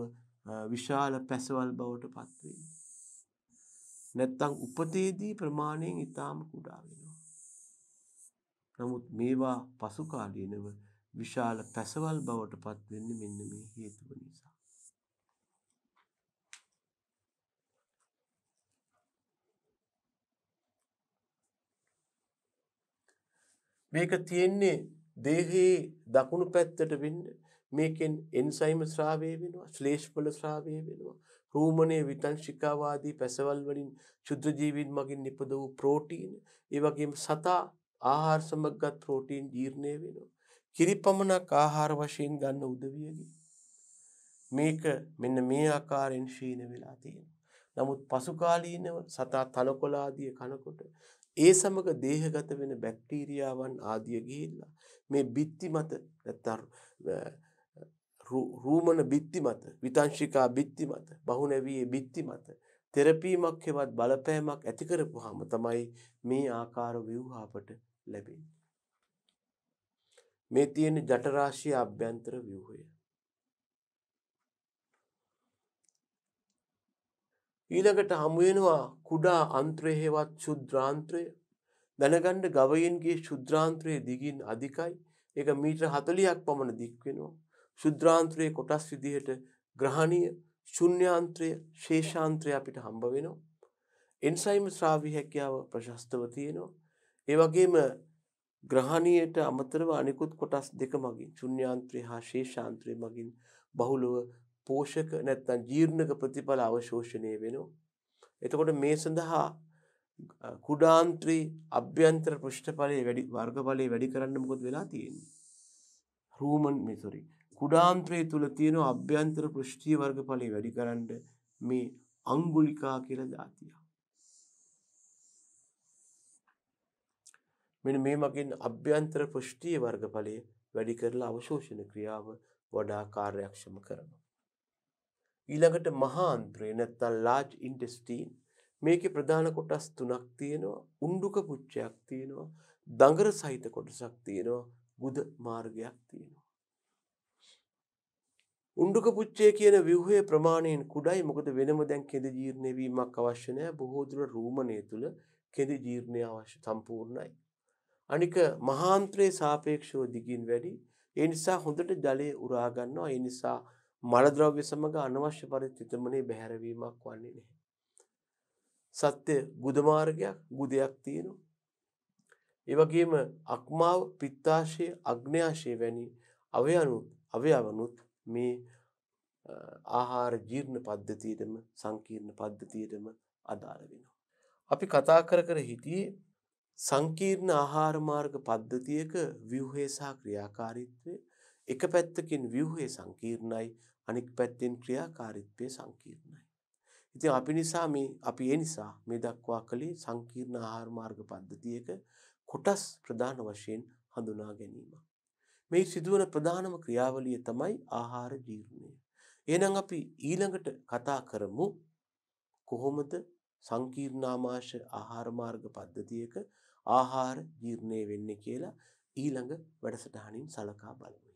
විශාල පැසවල් බවට පත් වෙන්නේ. නැත්තම් උපතේදී ප්‍රමාණයෙන් ඊටාම කුඩා වෙනවා. නමුත් මේවා පසු කාලීනව විශාල පැසවල් බවට පත් වෙන්නේ මෙන්න මේ හේතුව නිසා. මේක තියෙන්නේ දේහයේ දකුණු පැත්තට වෙන්න මේකෙන් එන්සයිම ස්‍රාවය වෙනවා ශ්ලේෂ්පල ස්‍රාවය වෙනවා රූමණය විතංශිකාවාදී පැසවල් වලින් ශුද්ධ ජීවීන් මගින් නිපද වූ ප්‍රෝටීන් ඒ වගේම සතා ආහාර සමගත් ප්‍රෝටීන් ජීර්ණය වෙනවා කිරි පමණක් ආහාර වශයෙන් ගන්න උදවියකි මේක මෙන්න මේ ආකාරයෙන් ශීන වෙලා තියෙනවා නමුත් පසුකාලීනව සතා තනකොළ ආදිය කනකොට ඒ සමග දේහගත වෙන බැක්ටීරියාවන් ආදිය ගිහිල්ලා මේ බිත්ති මත නැත්තම් රූමන බිත්ති මත විතංශිකා බිත්ති මත බහුනැවියේ බිත්ති මත තෙරපීමක් හෙවත් බලපෑමක් ඇති කරපුවාම තමයි මේ ආකාර ව්‍යුහාපට ලැබෙන්නේ මේ තියෙන ජටරාශී අභ්‍යන්තර ව්‍යුහය ඊළඟට හමු වෙනවා කුඩා අන්ත්‍රය හේවත් ශුද්‍රාන්ත්‍රය දැනගන්න ගවයින්ගේ ශුද්‍රාන්ත්‍රයේ දිගින් අධිකයි ඒක මීටර 40ක් පමණ දික් වෙනවා ශුද්‍රාන්ත්‍රයේ කොටස් විදිහට ග්‍රහණීය ශුන්‍යාන්ත්‍රය ශේෂාන්ත්‍රය අපිට හම්බ වෙනවා එන්සයිම් ශ්‍රාවී හැකියාව ප්‍රශස්තව තියෙනවා ඒ වගේම ග්‍රහණීයට අමතරව අනිකුත් කොටස් දෙක මගින් ශුන්‍යාන්ත්‍රය හා ශේෂාන්ත්‍රය මගින් බහුලව පෝෂක නැත්තම් ජීර්ණක ප්‍රතිඵල අවශෝෂණය වෙනවා. එතකොට මේ සඳහා කුඩාන්ත්‍රි අභ්‍යන්තර පෘෂ්ඨඵලයේ වැඩි වර්ගඵලයේ වැඩි කරන්න මොකද වෙලා තියෙන්නේ? රූමන් මෙසොරි. කුඩාන්ත්‍රයේ තුල තියෙන අභ්‍යන්තර පෘෂ්ඨීය වර්ගඵලයේ වැඩි කරන්න මේ අඟුලිකා කියලා ධාතිය. මෙන්න මේ මගින් අභ්‍යන්තර පෘෂ්ඨීය වර්ගඵලයේ වැඩි කරලා අවශෝෂණ ක්‍රියාව වඩා කාර්යක්ෂම කරනවා. ඊළඟට මහාන්ත්‍රය නැත්නම් large intestine මේකේ ප්‍රධාන කොටස් තුනක් තියෙනවා උණ්ඩුක පුච්චයක් තියෙනවා දඟර සහිත කොටසක් තියෙනවා ගුද මාර්ගයක් තියෙනවා උණ්ඩුක පුච්චය කියන ව්‍යුහයේ ප්‍රමාණයෙන් කුඩයි මොකද වෙනම දැන් කෙඳ ජීර්ණ වීමක් අවශ්‍ය නැහැ බොහෝ දුර රූමණය තුල කෙඳ ජීර්ණය අවශ්‍ය සම්පූර්ණයි අනික මහාන්ත්‍රයේ සාපේක්ෂව දිගින් වැඩි ඒ නිසා හොඳට ජලය උරා ගන්නවා ඒ නිසා මලද්‍රව්‍ය සමග අනවශ්‍ය පරිදි තිතමනේ බැහැරවීමක් වන්නේ නැහැ. සත්‍ය ගුද මාර්ගයක් ගුදයක් තියෙනවා. ඒ වගේම අක්මාව, පිත්තාශය, අග්න්‍යාශය වැනි අවයනුත් අවයවනුත් මේ ආහාර ජීර්ණ පද්ධතියෙදම සංකීර්ණ පද්ධතියෙදම අදාළ වෙනවා. අපි කතා කර කර හිටියේ සංකීර්ණ ආහාර මාර්ග පද්ධතියක ව්‍යුහය සහ ක්‍රියාකාරීත්වය එක පැත්තකින් ව්‍යුහය සංකීර්ණයි අනික් පැත්තෙන් ක්‍රියාකාරීත්වය සංකීර්ණයි. ඉතින් අපි නිසා මේ අපි ඒ නිසා මේ දක්වා කළේ සංකීර්ණ ආහාර මාර්ග පද්ධතියක කොටස් ප්‍රධාන වශයෙන් හඳුනා ගැනීම. මේ සිදුවන ප්‍රධානම ක්‍රියාවලිය තමයි ආහාර ජීර්ණය. එහෙනම් අපි ඊළඟට කතා කරමු කොහොමද සංකීර්ණාමාශ ආහාර මාර්ග පද්ධතියක ආහාර ජීර්ණය වෙන්නේ කියලා ඊළඟ වැඩසටහනින් සලකා බලමු.